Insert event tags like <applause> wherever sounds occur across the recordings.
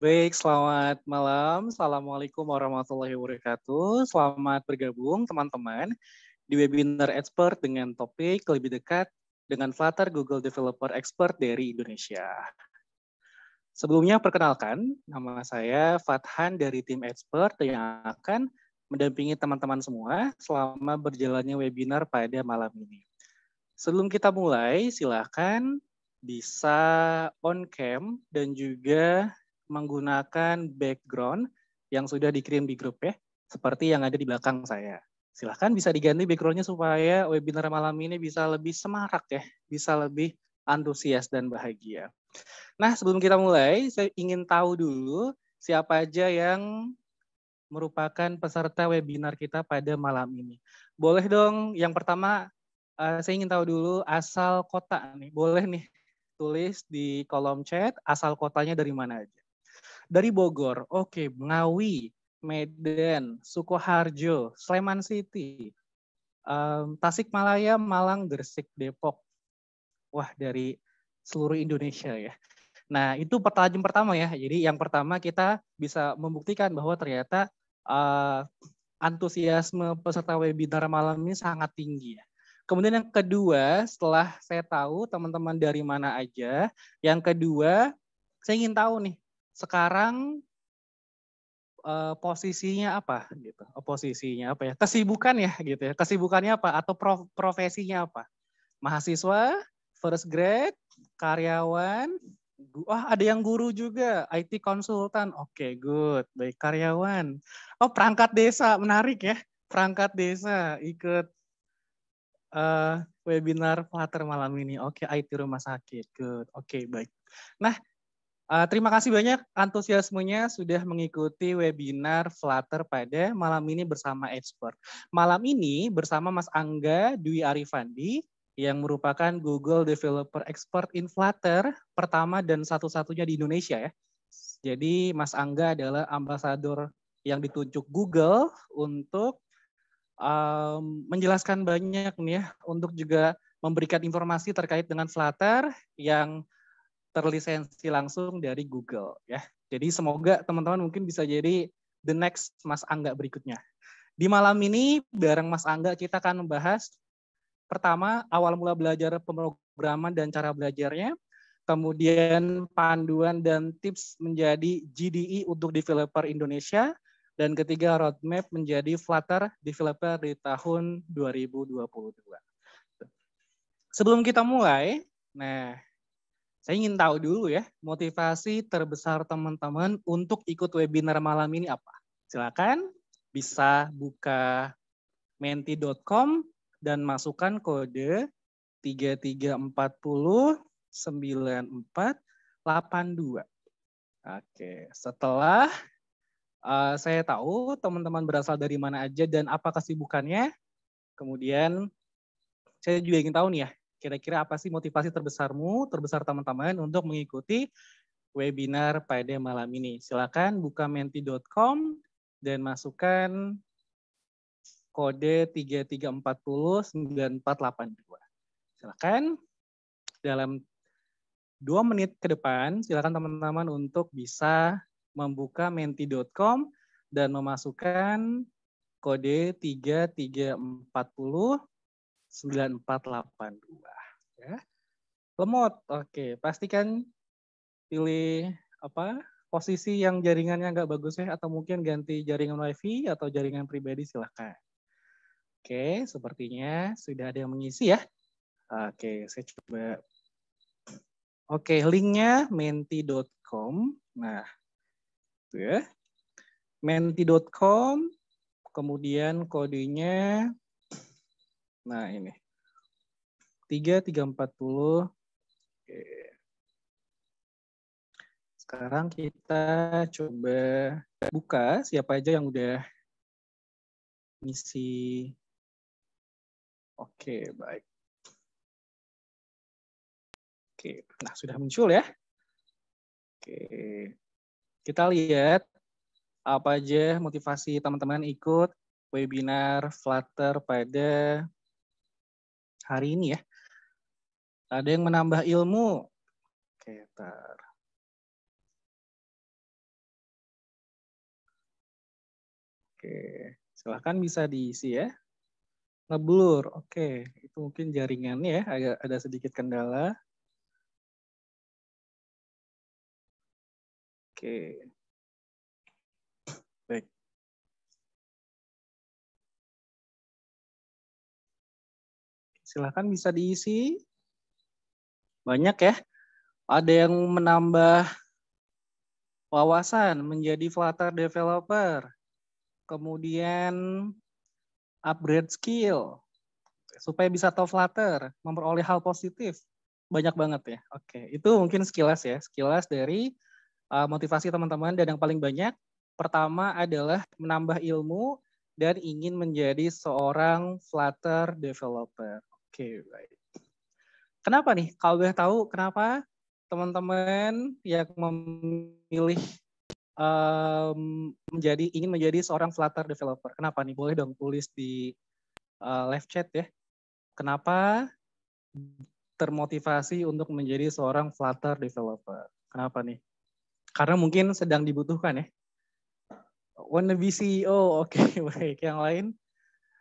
Baik, selamat malam. Assalamualaikum warahmatullahi wabarakatuh. Selamat bergabung teman-teman di webinar expert dengan topik lebih dekat dengan Flutter Google Developer Expert dari Indonesia. Sebelumnya perkenalkan, nama saya Fathan dari tim expert yang akan mendampingi teman-teman semua selama berjalannya webinar pada malam ini. Sebelum kita mulai, silahkan bisa on cam dan juga menggunakan background yang sudah dikirim di grup ya, seperti yang ada di belakang saya. Silahkan bisa diganti backgroundnya supaya webinar malam ini bisa lebih semarak ya, bisa lebih antusias dan bahagia. Nah, sebelum kita mulai, saya ingin tahu dulu siapa aja yang merupakan peserta webinar kita pada malam ini. Boleh dong, yang pertama eh, saya ingin tahu dulu asal kota nih. Boleh nih tulis di kolom chat asal kotanya dari mana aja. Dari Bogor, oke, okay, Ngawi, Medan, Sukoharjo, Sleman City, um, Tasikmalaya, Malang, Gresik, Depok. Wah, dari seluruh Indonesia ya. Nah, itu pertanyaan pertama ya. Jadi yang pertama kita bisa membuktikan bahwa ternyata uh, antusiasme peserta webinar malam ini sangat tinggi ya. Kemudian yang kedua, setelah saya tahu teman-teman dari mana aja, yang kedua saya ingin tahu nih sekarang uh, posisinya apa gitu oh, posisinya apa ya kesibukan ya gitu ya kesibukannya apa atau prof profesinya apa mahasiswa first grade karyawan Wah, oh, ada yang guru juga, IT konsultan. Oke, okay, good. Baik karyawan. Oh, perangkat desa, menarik ya. Perangkat desa ikut uh, webinar Flutter malam ini. Oke, okay, IT rumah sakit. Good. Oke, okay, baik. Nah, Uh, terima kasih banyak antusiasmenya sudah mengikuti webinar Flutter pada malam ini bersama expert. Malam ini bersama Mas Angga Dwi Arifandi yang merupakan Google Developer Expert in Flutter pertama dan satu-satunya di Indonesia ya. Jadi Mas Angga adalah ambasador yang ditunjuk Google untuk um, menjelaskan banyak nih ya, untuk juga memberikan informasi terkait dengan Flutter yang terlisensi langsung dari Google ya. Jadi semoga teman-teman mungkin bisa jadi the next Mas Angga berikutnya. Di malam ini bareng Mas Angga kita akan membahas pertama awal mula belajar pemrograman dan cara belajarnya, kemudian panduan dan tips menjadi GDI e untuk developer Indonesia, dan ketiga roadmap menjadi Flutter developer di tahun 2022. Sebelum kita mulai, nah saya ingin tahu dulu ya, motivasi terbesar teman-teman untuk ikut webinar malam ini apa? Silakan bisa buka menti.com dan masukkan kode 33409482. Oke, setelah uh, saya tahu teman-teman berasal dari mana aja dan apa kesibukannya, kemudian saya juga ingin tahu nih ya, Kira-kira apa sih motivasi terbesarmu, terbesar teman-teman untuk mengikuti webinar pada malam ini? Silakan buka menti.com dan masukkan kode 33409482. Silakan dalam dua menit ke depan, silakan teman-teman untuk bisa membuka menti.com dan memasukkan kode 3340 9482 ya. Lemot. Oke, pastikan pilih apa? Posisi yang jaringannya nggak bagus ya atau mungkin ganti jaringan WiFi atau jaringan pribadi silahkan. Oke, sepertinya sudah ada yang mengisi ya. Oke, saya coba. Oke, linknya menti.com. Nah, itu ya. menti.com kemudian kodenya Nah, ini. 3, 3, 40. Oke. Sekarang kita coba buka siapa aja yang udah ngisi Oke, baik. Oke, nah sudah muncul ya. Oke. Kita lihat apa aja motivasi teman-teman ikut webinar Flutter pada hari ini ya. Ada yang menambah ilmu? Oke, tar. Oke, silahkan bisa diisi ya. Ngeblur, oke. Itu mungkin jaringannya ya, agak ada sedikit kendala. Oke. Baik. silahkan bisa diisi. Banyak ya. Ada yang menambah wawasan menjadi Flutter developer. Kemudian upgrade skill supaya bisa tahu Flutter, memperoleh hal positif. Banyak banget ya. Oke, itu mungkin sekilas ya. Sekilas dari uh, motivasi teman-teman dan yang paling banyak pertama adalah menambah ilmu dan ingin menjadi seorang Flutter developer. Oke, baik. Kenapa nih? Kalau udah tahu kenapa teman-teman yang memilih um, menjadi ingin menjadi seorang Flutter developer? Kenapa nih? Boleh dong tulis di uh, live chat ya. Kenapa termotivasi untuk menjadi seorang Flutter developer? Kenapa nih? Karena mungkin sedang dibutuhkan ya. Wanna be CEO, <laughs> oke okay, baik. Yang lain?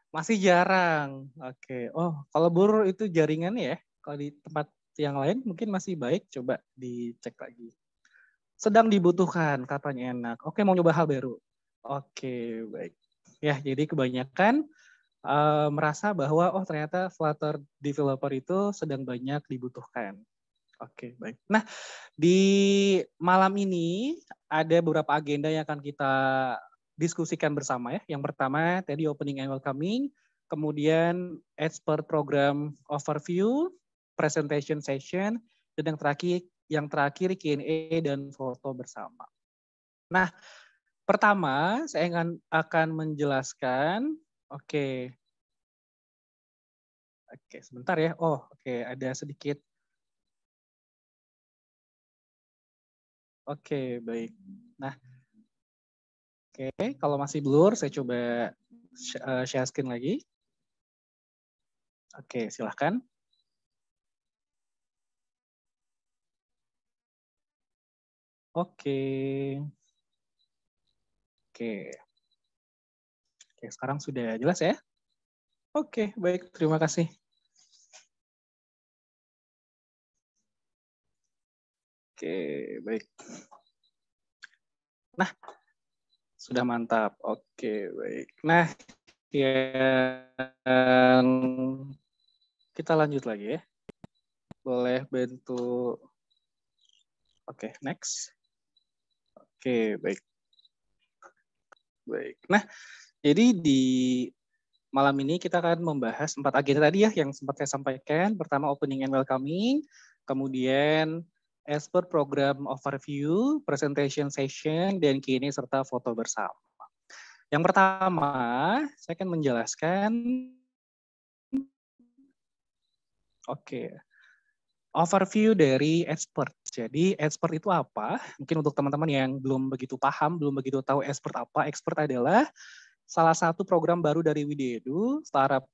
Masih jarang. Oke. Okay. Oh, kalau bur itu jaringan ya. Kalau di tempat yang lain mungkin masih baik, coba dicek lagi. Sedang dibutuhkan, katanya enak. Oke, mau nyoba hal baru. Oke, baik. Ya, jadi kebanyakan uh, merasa bahwa oh ternyata Flutter developer itu sedang banyak dibutuhkan. Oke, baik. Nah, di malam ini ada beberapa agenda yang akan kita diskusikan bersama ya. Yang pertama tadi opening and welcoming, kemudian expert program overview, presentation session, dan yang terakhir yang terakhir Q&A dan foto bersama. Nah, pertama saya akan akan menjelaskan oke okay. oke okay, sebentar ya oh oke okay, ada sedikit oke okay, baik nah Oke, kalau masih blur, saya coba eh, share screen lagi. Oke, silahkan. Oke. Oke. Oke, sekarang sudah jelas ya? Oke, baik. Terima kasih. Oke, baik. Nah, sudah mantap. Oke, baik. Nah, yang kita lanjut lagi ya. Boleh bantu Oke, next. Oke, baik. Baik. Nah, jadi di malam ini kita akan membahas empat agenda tadi ya yang sempat saya sampaikan. Pertama opening and welcoming, kemudian as per program overview, presentation session, dan kini serta foto bersama. Yang pertama, saya akan menjelaskan Oke. Okay. Overview dari expert. Jadi expert itu apa? Mungkin untuk teman-teman yang belum begitu paham, belum begitu tahu expert apa. Expert adalah salah satu program baru dari Widedu, startup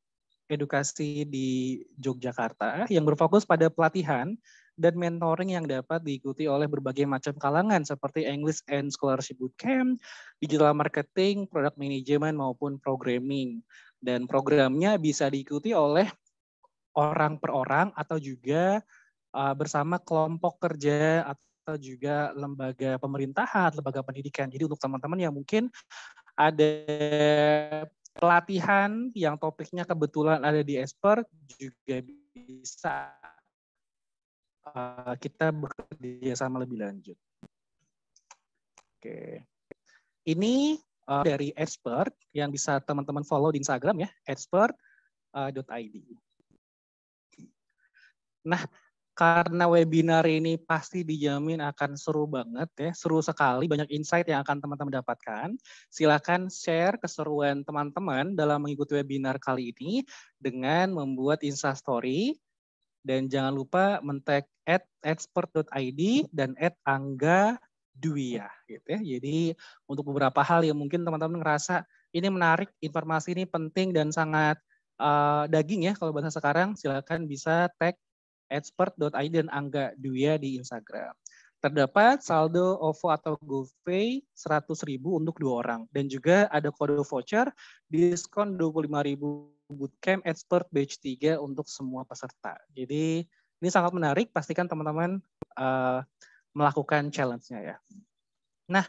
edukasi di Yogyakarta yang berfokus pada pelatihan dan mentoring yang dapat diikuti oleh berbagai macam kalangan seperti English and Scholarship Bootcamp, digital marketing, product management maupun programming. Dan programnya bisa diikuti oleh orang per orang atau juga uh, bersama kelompok kerja atau juga lembaga pemerintahan, lembaga pendidikan. Jadi untuk teman-teman yang mungkin ada pelatihan yang topiknya kebetulan ada di expert juga bisa Eh, kita bekerja sama lebih lanjut. Oke. Ini uh, dari expert yang bisa teman-teman follow di Instagram ya, expert.id. Eh, nah, karena webinar ini pasti dijamin akan seru banget ya, seru sekali, banyak insight yang akan teman-teman dapatkan. Silakan share keseruan teman-teman dalam mengikuti webinar kali ini dengan membuat insta story. Dan jangan lupa mentek at expert.id dan at angga ya gitu ya. Jadi untuk beberapa hal yang mungkin teman-teman ngerasa ini menarik, informasi ini penting dan sangat uh, daging ya kalau bahasa sekarang, silakan bisa tag expert.id dan Angga ya di Instagram. Terdapat saldo OVO atau GoPay 100.000 untuk dua orang dan juga ada kode voucher diskon 25.000 bootcamp expert batch 3 untuk semua peserta. Jadi ini sangat menarik, pastikan teman-teman uh, melakukan challenge-nya ya. Nah,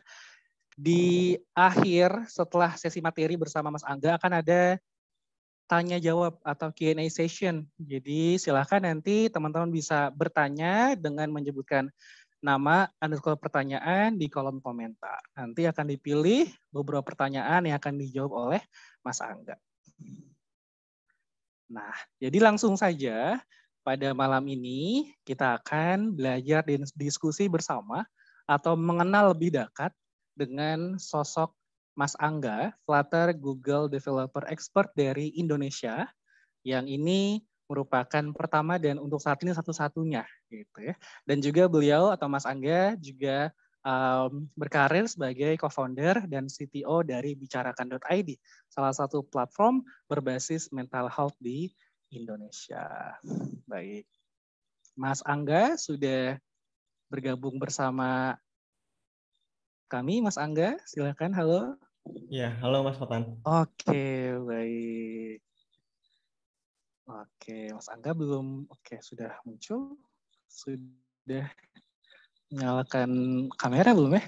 di akhir setelah sesi materi bersama Mas Angga akan ada tanya jawab atau Q&A session. Jadi silakan nanti teman-teman bisa bertanya dengan menyebutkan nama underscore pertanyaan di kolom komentar. Nanti akan dipilih beberapa pertanyaan yang akan dijawab oleh Mas Angga. Nah, jadi langsung saja pada malam ini kita akan belajar dan diskusi bersama atau mengenal lebih dekat dengan sosok Mas Angga, Flutter Google Developer Expert dari Indonesia, yang ini merupakan pertama dan untuk saat ini satu-satunya, gitu ya. Dan juga beliau atau Mas Angga juga um, berkarir sebagai co-founder dan CTO dari bicarakan.id, salah satu platform berbasis mental health di Indonesia. Baik. Mas Angga sudah bergabung bersama kami. Mas Angga, silakan. Halo. Ya, halo Mas Fatan. Oke, baik. Oke, Mas Angga belum. Oke, sudah muncul. Sudah nyalakan kamera belum ya?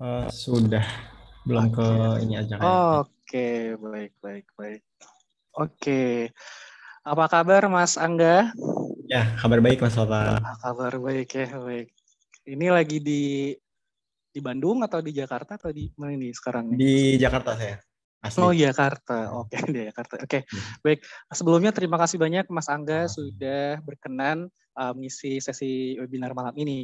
Uh, sudah. Belum okay. ke ini aja. Oke, okay. baik, baik, baik. Oke. Okay. Apa kabar Mas Angga? Ya, kabar baik Mas Opa. Ah, kabar baik ya, baik. Ini lagi di di Bandung atau di Jakarta atau di mana ini sekarang? Di Jakarta saya. Asli. Oh Jakarta, oke okay, <laughs> Jakarta, oke okay. Hmm. baik. Sebelumnya terima kasih banyak Mas Angga ah. sudah berkenan mengisi eh, mengisi sesi webinar malam ini.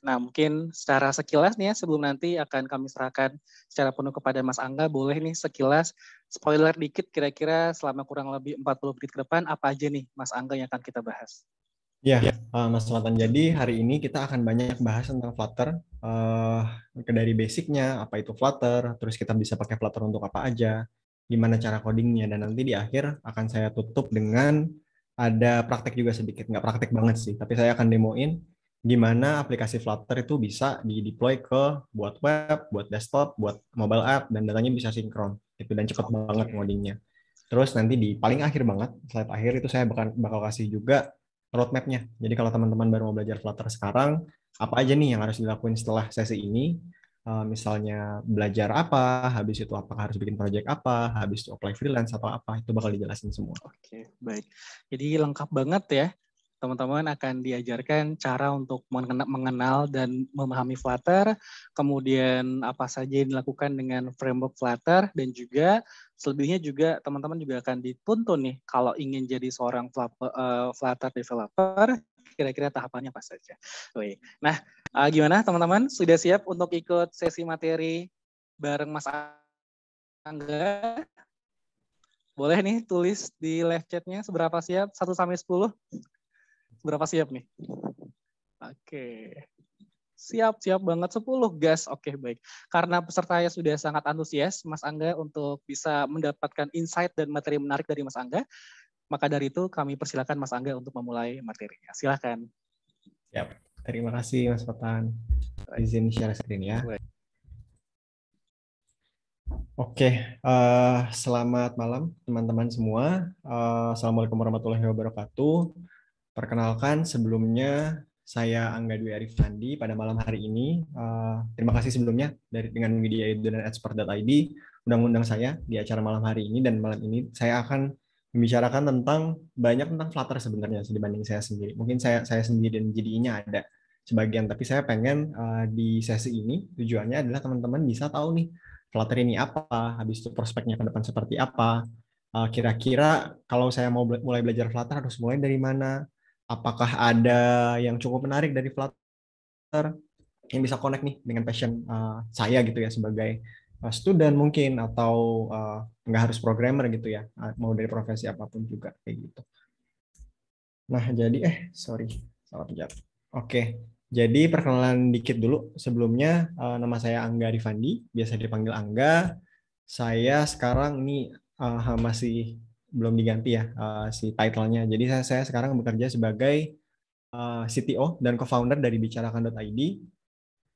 Nah mungkin secara sekilas nih ya sebelum nanti akan kami serahkan secara penuh kepada Mas Angga, boleh nih sekilas spoiler dikit kira-kira selama kurang lebih 40 menit ke depan apa aja nih Mas Angga yang akan kita bahas? Ya, Uh, Mas Selatan. Jadi hari ini kita akan banyak bahas tentang Flutter, uh, dari basicnya apa itu Flutter, terus kita bisa pakai Flutter untuk apa aja, gimana cara codingnya, dan nanti di akhir akan saya tutup dengan ada praktek juga sedikit, nggak praktek banget sih, tapi saya akan demoin gimana aplikasi Flutter itu bisa di deploy ke buat web, buat desktop, buat mobile app, dan datanya bisa sinkron, itu dan cepat banget codingnya. Terus nanti di paling akhir banget, slide akhir itu saya bakal, bakal kasih juga roadmapnya. Jadi kalau teman-teman baru mau belajar Flutter sekarang, apa aja nih yang harus dilakuin setelah sesi ini? Uh, misalnya belajar apa, habis itu apakah harus bikin project apa, habis itu apply freelance atau apa, itu bakal dijelasin semua. Oke, baik. Jadi lengkap banget ya teman-teman akan diajarkan cara untuk mengenal dan memahami Flutter, kemudian apa saja yang dilakukan dengan framework Flutter, dan juga selebihnya juga teman-teman juga akan dituntun nih kalau ingin jadi seorang eh, eh, Flutter developer, kira-kira tahapannya apa saja. Nah, eh, gimana teman-teman? Sudah siap untuk ikut sesi materi bareng Mas Angga? boleh nih tulis di live chatnya seberapa siap 1 sampai 10 Berapa siap nih? Oke. Siap, siap banget. 10 gas. Oke, baik. Karena peserta pesertanya sudah sangat antusias, Mas Angga, untuk bisa mendapatkan insight dan materi menarik dari Mas Angga, maka dari itu kami persilakan Mas Angga untuk memulai materinya. Silahkan. Siap. Terima kasih, Mas Patan. Izin share screen ya. Oke, Oke, uh, selamat malam teman-teman semua. Uh, Assalamualaikum warahmatullahi wabarakatuh. Perkenalkan sebelumnya saya Angga Dwi Arif Fandi pada malam hari ini. Uh, terima kasih sebelumnya dari dengan media Edu dan Expert.id undang-undang saya di acara malam hari ini dan malam ini saya akan membicarakan tentang banyak tentang Flutter sebenarnya dibanding saya sendiri. Mungkin saya saya sendiri dan jadinya ada sebagian, tapi saya pengen uh, di sesi ini tujuannya adalah teman-teman bisa tahu nih Flutter ini apa, habis itu prospeknya ke depan seperti apa. Eh, kira-kira kalau saya mau mulai belajar Flutter harus mulai dari mana, apakah ada yang cukup menarik dari Flutter yang bisa connect nih dengan passion uh, saya gitu ya sebagai uh, student mungkin atau uh, nggak harus programmer gitu ya mau dari profesi apapun juga kayak gitu. Nah jadi eh sorry salah pencet. Oke jadi perkenalan dikit dulu sebelumnya uh, nama saya Angga Rifandi biasa dipanggil Angga. Saya sekarang ini uh, masih belum diganti ya uh, si title-nya. Jadi saya, saya sekarang bekerja sebagai uh, eh, CTO dan co-founder dari bicarakan.id.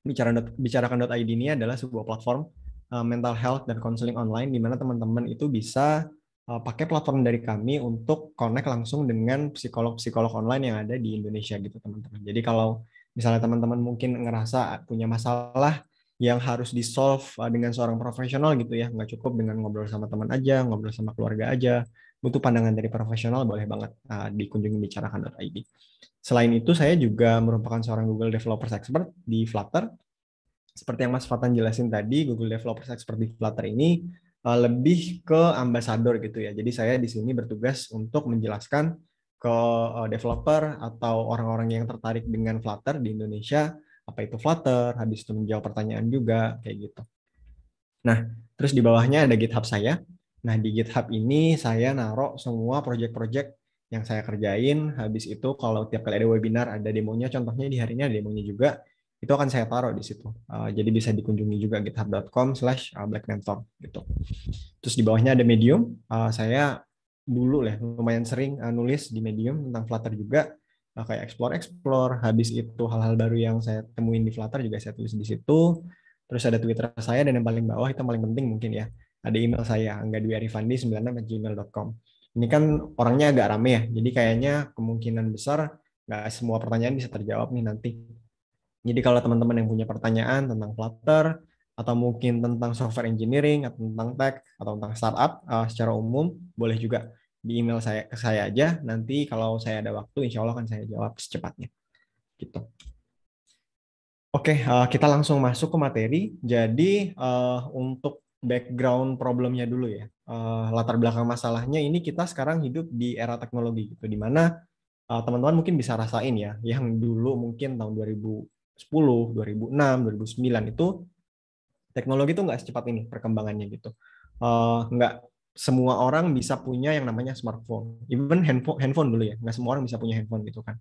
Bicara, bicarakan.id ini adalah sebuah platform uh, mental health dan counseling online di mana teman-teman itu bisa uh, pakai platform dari kami untuk connect langsung dengan psikolog-psikolog online yang ada di Indonesia gitu teman-teman. Jadi kalau misalnya teman-teman mungkin ngerasa punya masalah yang harus di solve dengan seorang profesional gitu ya nggak cukup dengan ngobrol sama teman aja ngobrol sama keluarga aja butuh pandangan dari profesional boleh banget uh, dikunjungi bicarakan.id. Selain itu saya juga merupakan seorang Google Developers Expert di Flutter. Seperti yang Mas Fatan jelasin tadi, Google Developers Expert di Flutter ini uh, lebih ke ambasador gitu ya. Jadi saya di sini bertugas untuk menjelaskan ke uh, developer atau orang-orang yang tertarik dengan Flutter di Indonesia apa itu Flutter, habis itu menjawab pertanyaan juga kayak gitu. Nah, terus di bawahnya ada GitHub saya Nah, di GitHub ini saya naruh semua project-project yang saya kerjain. Habis itu kalau tiap kali ada webinar, ada demonya, contohnya di hari ini ada demonya juga, itu akan saya taruh di situ. Eh, jadi bisa dikunjungi juga github.com slash eh, blackmentor gitu. Terus di bawahnya ada Medium. Eh, saya dulu lah lumayan sering nulis di Medium tentang Flutter juga. Uh, kayak explore-explore, habis itu hal-hal baru yang saya temuin di Flutter juga saya tulis di situ. Terus ada Twitter saya dan yang paling bawah itu yang paling penting mungkin ya ada email saya dwi angga arifandi gmail.com. Ini kan orangnya agak rame ya, jadi kayaknya kemungkinan besar nggak semua pertanyaan bisa terjawab nih nanti. Jadi kalau teman-teman yang punya pertanyaan tentang Flutter atau mungkin tentang software engineering atau tentang tech atau tentang startup uh, secara umum boleh juga di email saya ke saya aja. Nanti kalau saya ada waktu, insya Allah akan saya jawab secepatnya. Gitu. Oke, okay, uh, eh, kita langsung masuk ke materi. Jadi uh, untuk background problemnya dulu ya. Uh, latar belakang masalahnya ini kita sekarang hidup di era teknologi gitu, di mana uh, teman-teman mungkin bisa rasain ya, yang dulu mungkin tahun 2010, 2006, 2009 itu teknologi itu nggak secepat ini perkembangannya gitu. Uh, nggak semua orang bisa punya yang namanya smartphone, even handphone, handphone dulu ya, nggak semua orang bisa punya handphone gitu kan.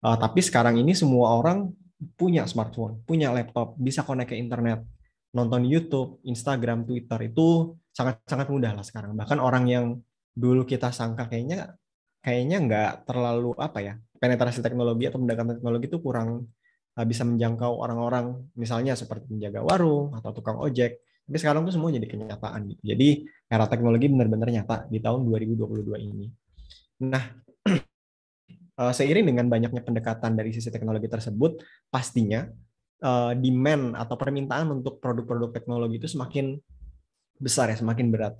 Uh, tapi sekarang ini semua orang punya smartphone, punya laptop, bisa connect ke internet, nonton di YouTube, Instagram, Twitter itu sangat-sangat mudah lah sekarang. Bahkan orang yang dulu kita sangka kayaknya kayaknya nggak terlalu apa ya penetrasi teknologi atau pendekatan teknologi itu kurang eh, bisa menjangkau orang-orang misalnya seperti penjaga warung atau tukang ojek. Tapi sekarang tuh semua jadi kenyataan gitu. Jadi era teknologi benar-benar nyata di tahun 2022 ini. Nah, <clears throat> eh, seiring dengan banyaknya pendekatan dari sisi teknologi tersebut, pastinya uh, demand atau permintaan untuk produk-produk teknologi itu semakin besar ya, semakin berat.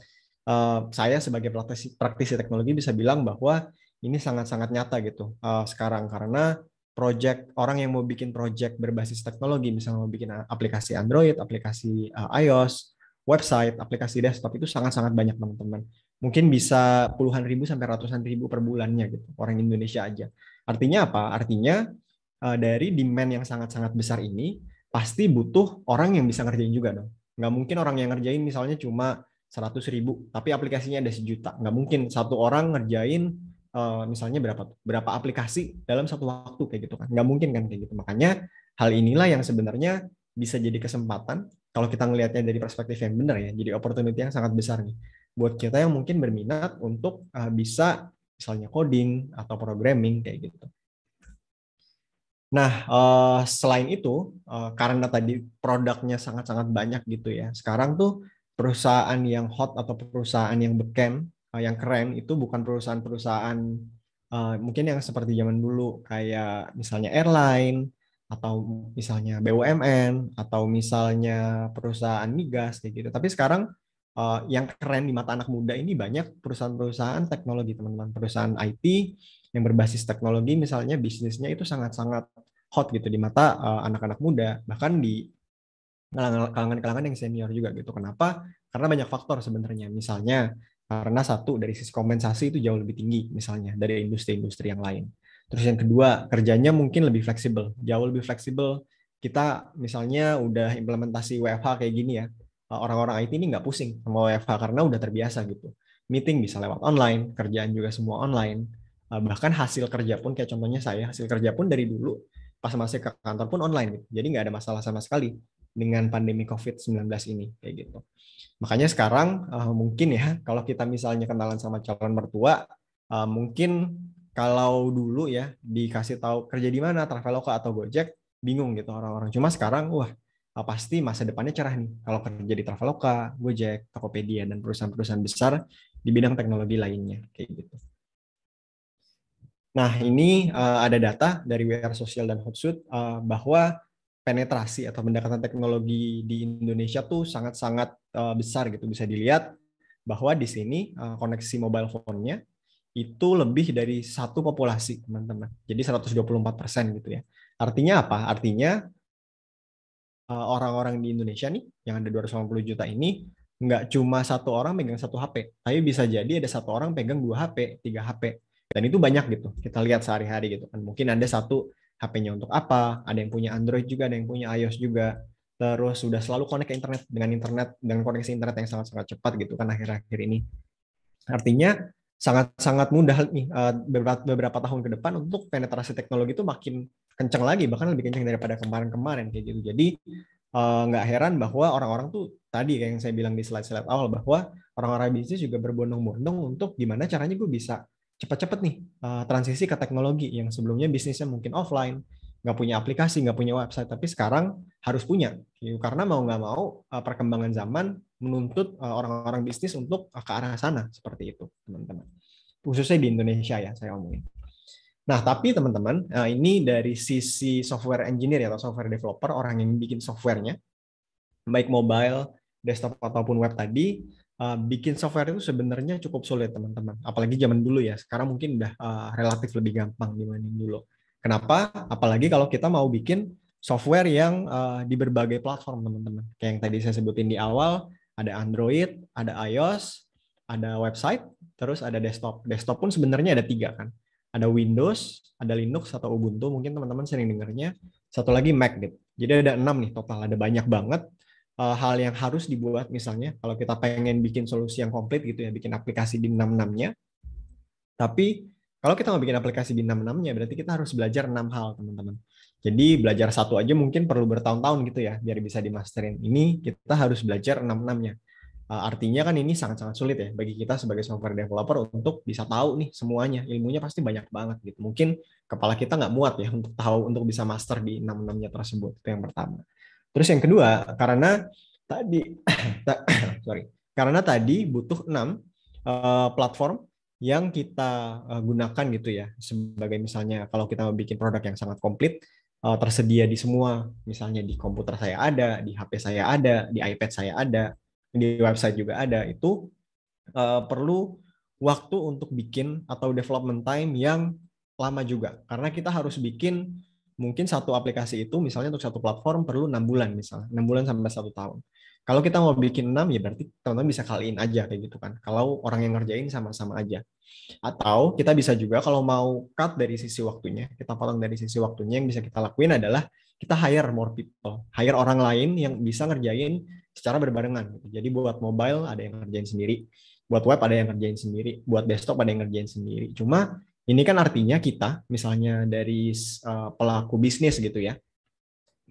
Uh, saya sebagai praktisi, praktisi teknologi bisa bilang bahwa ini sangat-sangat nyata gitu uh, sekarang karena project orang yang mau bikin project berbasis teknologi misalnya mau bikin aplikasi Android, aplikasi uh, iOS, website, aplikasi desktop itu sangat-sangat banyak teman-teman. Mungkin bisa puluhan ribu sampai ratusan ribu per bulannya gitu orang Indonesia aja. Artinya apa? Artinya Eh, dari demand yang sangat-sangat besar ini pasti butuh orang yang bisa ngerjain juga dong. Nggak mungkin orang yang ngerjain misalnya cuma 100 ribu, tapi aplikasinya ada sejuta. Nggak mungkin satu orang ngerjain uh, misalnya berapa berapa aplikasi dalam satu waktu kayak gitu kan. Nggak mungkin kan kayak gitu. Makanya hal inilah yang sebenarnya bisa jadi kesempatan kalau kita ngelihatnya dari perspektif yang benar ya. Jadi opportunity yang sangat besar nih buat kita yang mungkin berminat untuk uh, bisa misalnya coding atau programming kayak gitu. Nah, uh, selain itu, uh, karena tadi produknya sangat-sangat banyak gitu ya, sekarang tuh perusahaan yang hot atau perusahaan yang beken, uh, yang keren itu bukan perusahaan-perusahaan uh, mungkin yang seperti zaman dulu, kayak misalnya airline, atau misalnya BUMN, atau misalnya perusahaan migas, kayak gitu. Tapi sekarang uh, yang keren di mata anak muda ini banyak perusahaan-perusahaan teknologi, teman-teman. Perusahaan IT, yang berbasis teknologi misalnya bisnisnya itu sangat-sangat hot gitu di mata eh, anak-anak uh, muda bahkan di kalangan-kalangan yang senior juga gitu. Kenapa? Karena banyak faktor sebenarnya. Misalnya karena satu dari sisi kompensasi itu jauh lebih tinggi misalnya dari industri-industri yang lain. Terus yang kedua, kerjanya mungkin lebih fleksibel, jauh lebih fleksibel. Kita misalnya udah implementasi WFH kayak gini ya, eh, orang-orang IT ini nggak pusing sama WFH karena udah terbiasa gitu. Meeting bisa lewat online, kerjaan juga semua online Eh, bahkan hasil kerja pun kayak contohnya saya hasil kerja pun dari dulu pas masih ke kantor pun online gitu. jadi nggak ada masalah sama sekali dengan pandemi COVID-19 ini kayak gitu makanya sekarang uh, mungkin ya kalau kita misalnya kenalan sama calon mertua uh, mungkin kalau dulu ya dikasih tahu kerja di mana Traveloka atau Gojek bingung gitu orang-orang cuma sekarang wah pasti masa depannya cerah nih kalau kerja di Traveloka, Gojek, Tokopedia dan perusahaan-perusahaan besar di bidang teknologi lainnya kayak gitu. Nah, ini uh, ada data dari WR Sosial dan Hotsuit uh, eh, bahwa penetrasi atau pendekatan teknologi di Indonesia tuh sangat-sangat uh, besar gitu. Bisa dilihat bahwa di sini uh, koneksi mobile phone-nya itu lebih dari satu populasi, teman-teman. Jadi 124% gitu ya. Artinya apa? Artinya orang orang-orang di Indonesia nih yang ada 250 juta ini nggak cuma satu orang pegang satu HP, tapi bisa jadi ada satu orang pegang dua HP, tiga HP dan itu banyak gitu kita lihat sehari-hari gitu kan mungkin ada satu HP-nya untuk apa ada yang punya Android juga ada yang punya iOS juga terus sudah selalu connect ke internet dengan internet dengan koneksi internet yang sangat-sangat cepat gitu kan akhir-akhir ini artinya sangat-sangat mudah nih eh, beberapa, beberapa tahun ke depan untuk penetrasi teknologi itu makin kencang lagi bahkan lebih kencang daripada kemarin-kemarin kayak gitu jadi eh, nggak uh, heran bahwa orang-orang tuh tadi kayak yang saya bilang di slide-slide awal bahwa orang-orang bisnis juga berbondong-bondong untuk gimana caranya gue bisa cepat-cepat nih uh, transisi ke teknologi yang sebelumnya bisnisnya mungkin offline, nggak punya aplikasi, nggak punya website, tapi sekarang harus punya. ya, Karena mau nggak mau uh, perkembangan zaman menuntut orang eh, orang-orang bisnis untuk uh, ke arah sana seperti itu, teman-teman. Khususnya di Indonesia ya saya omongin. Nah, tapi teman-teman, uh, ini dari sisi software engineer atau software developer, orang yang bikin softwarenya, baik mobile, desktop ataupun web tadi, Eh, bikin software itu sebenarnya cukup sulit teman-teman. Apalagi zaman dulu ya. Sekarang mungkin udah eh, relatif lebih gampang dibanding dulu. Kenapa? Apalagi kalau kita mau bikin software yang eh, di berbagai platform teman-teman. Kayak yang tadi saya sebutin di awal, ada Android, ada iOS, ada website, terus ada desktop. Desktop pun sebenarnya ada tiga kan. Ada Windows, ada Linux atau Ubuntu mungkin teman-teman sering dengarnya. Satu lagi Mac gitu. Jadi ada enam nih total, ada banyak banget Eh, hal yang harus dibuat misalnya kalau kita pengen bikin solusi yang komplit gitu ya bikin aplikasi di 66-nya tapi kalau kita mau bikin aplikasi di 66-nya berarti kita harus belajar 6 hal teman-teman jadi belajar satu aja mungkin perlu bertahun-tahun gitu ya biar bisa dimasterin ini kita harus belajar 66-nya eh, artinya kan ini sangat-sangat sulit ya bagi kita sebagai software developer untuk bisa tahu nih semuanya ilmunya pasti banyak banget gitu mungkin kepala kita nggak muat ya untuk tahu untuk bisa master di 66-nya tersebut itu yang pertama Terus yang kedua, karena tadi <coughs> <coughs> sorry, karena tadi butuh 6 eh, platform yang kita eh, gunakan gitu ya sebagai misalnya kalau kita bikin produk yang sangat komplit eh, tersedia di semua misalnya di komputer saya ada di HP saya ada di iPad saya ada di website juga ada itu perlu waktu untuk bikin atau development time yang lama juga karena kita harus bikin mungkin satu aplikasi itu misalnya untuk satu platform perlu enam bulan misalnya enam bulan sampai satu tahun kalau kita mau bikin enam ya berarti teman-teman bisa kaliin aja kayak gitu kan kalau orang yang ngerjain sama-sama aja atau kita bisa juga kalau mau cut dari sisi waktunya kita potong dari sisi waktunya yang bisa kita lakuin adalah kita hire more people hire orang lain yang bisa ngerjain secara berbarengan gitu. jadi buat mobile ada yang ngerjain sendiri buat web ada yang ngerjain sendiri buat desktop ada yang ngerjain sendiri cuma ini kan artinya kita, misalnya dari uh, pelaku bisnis gitu ya,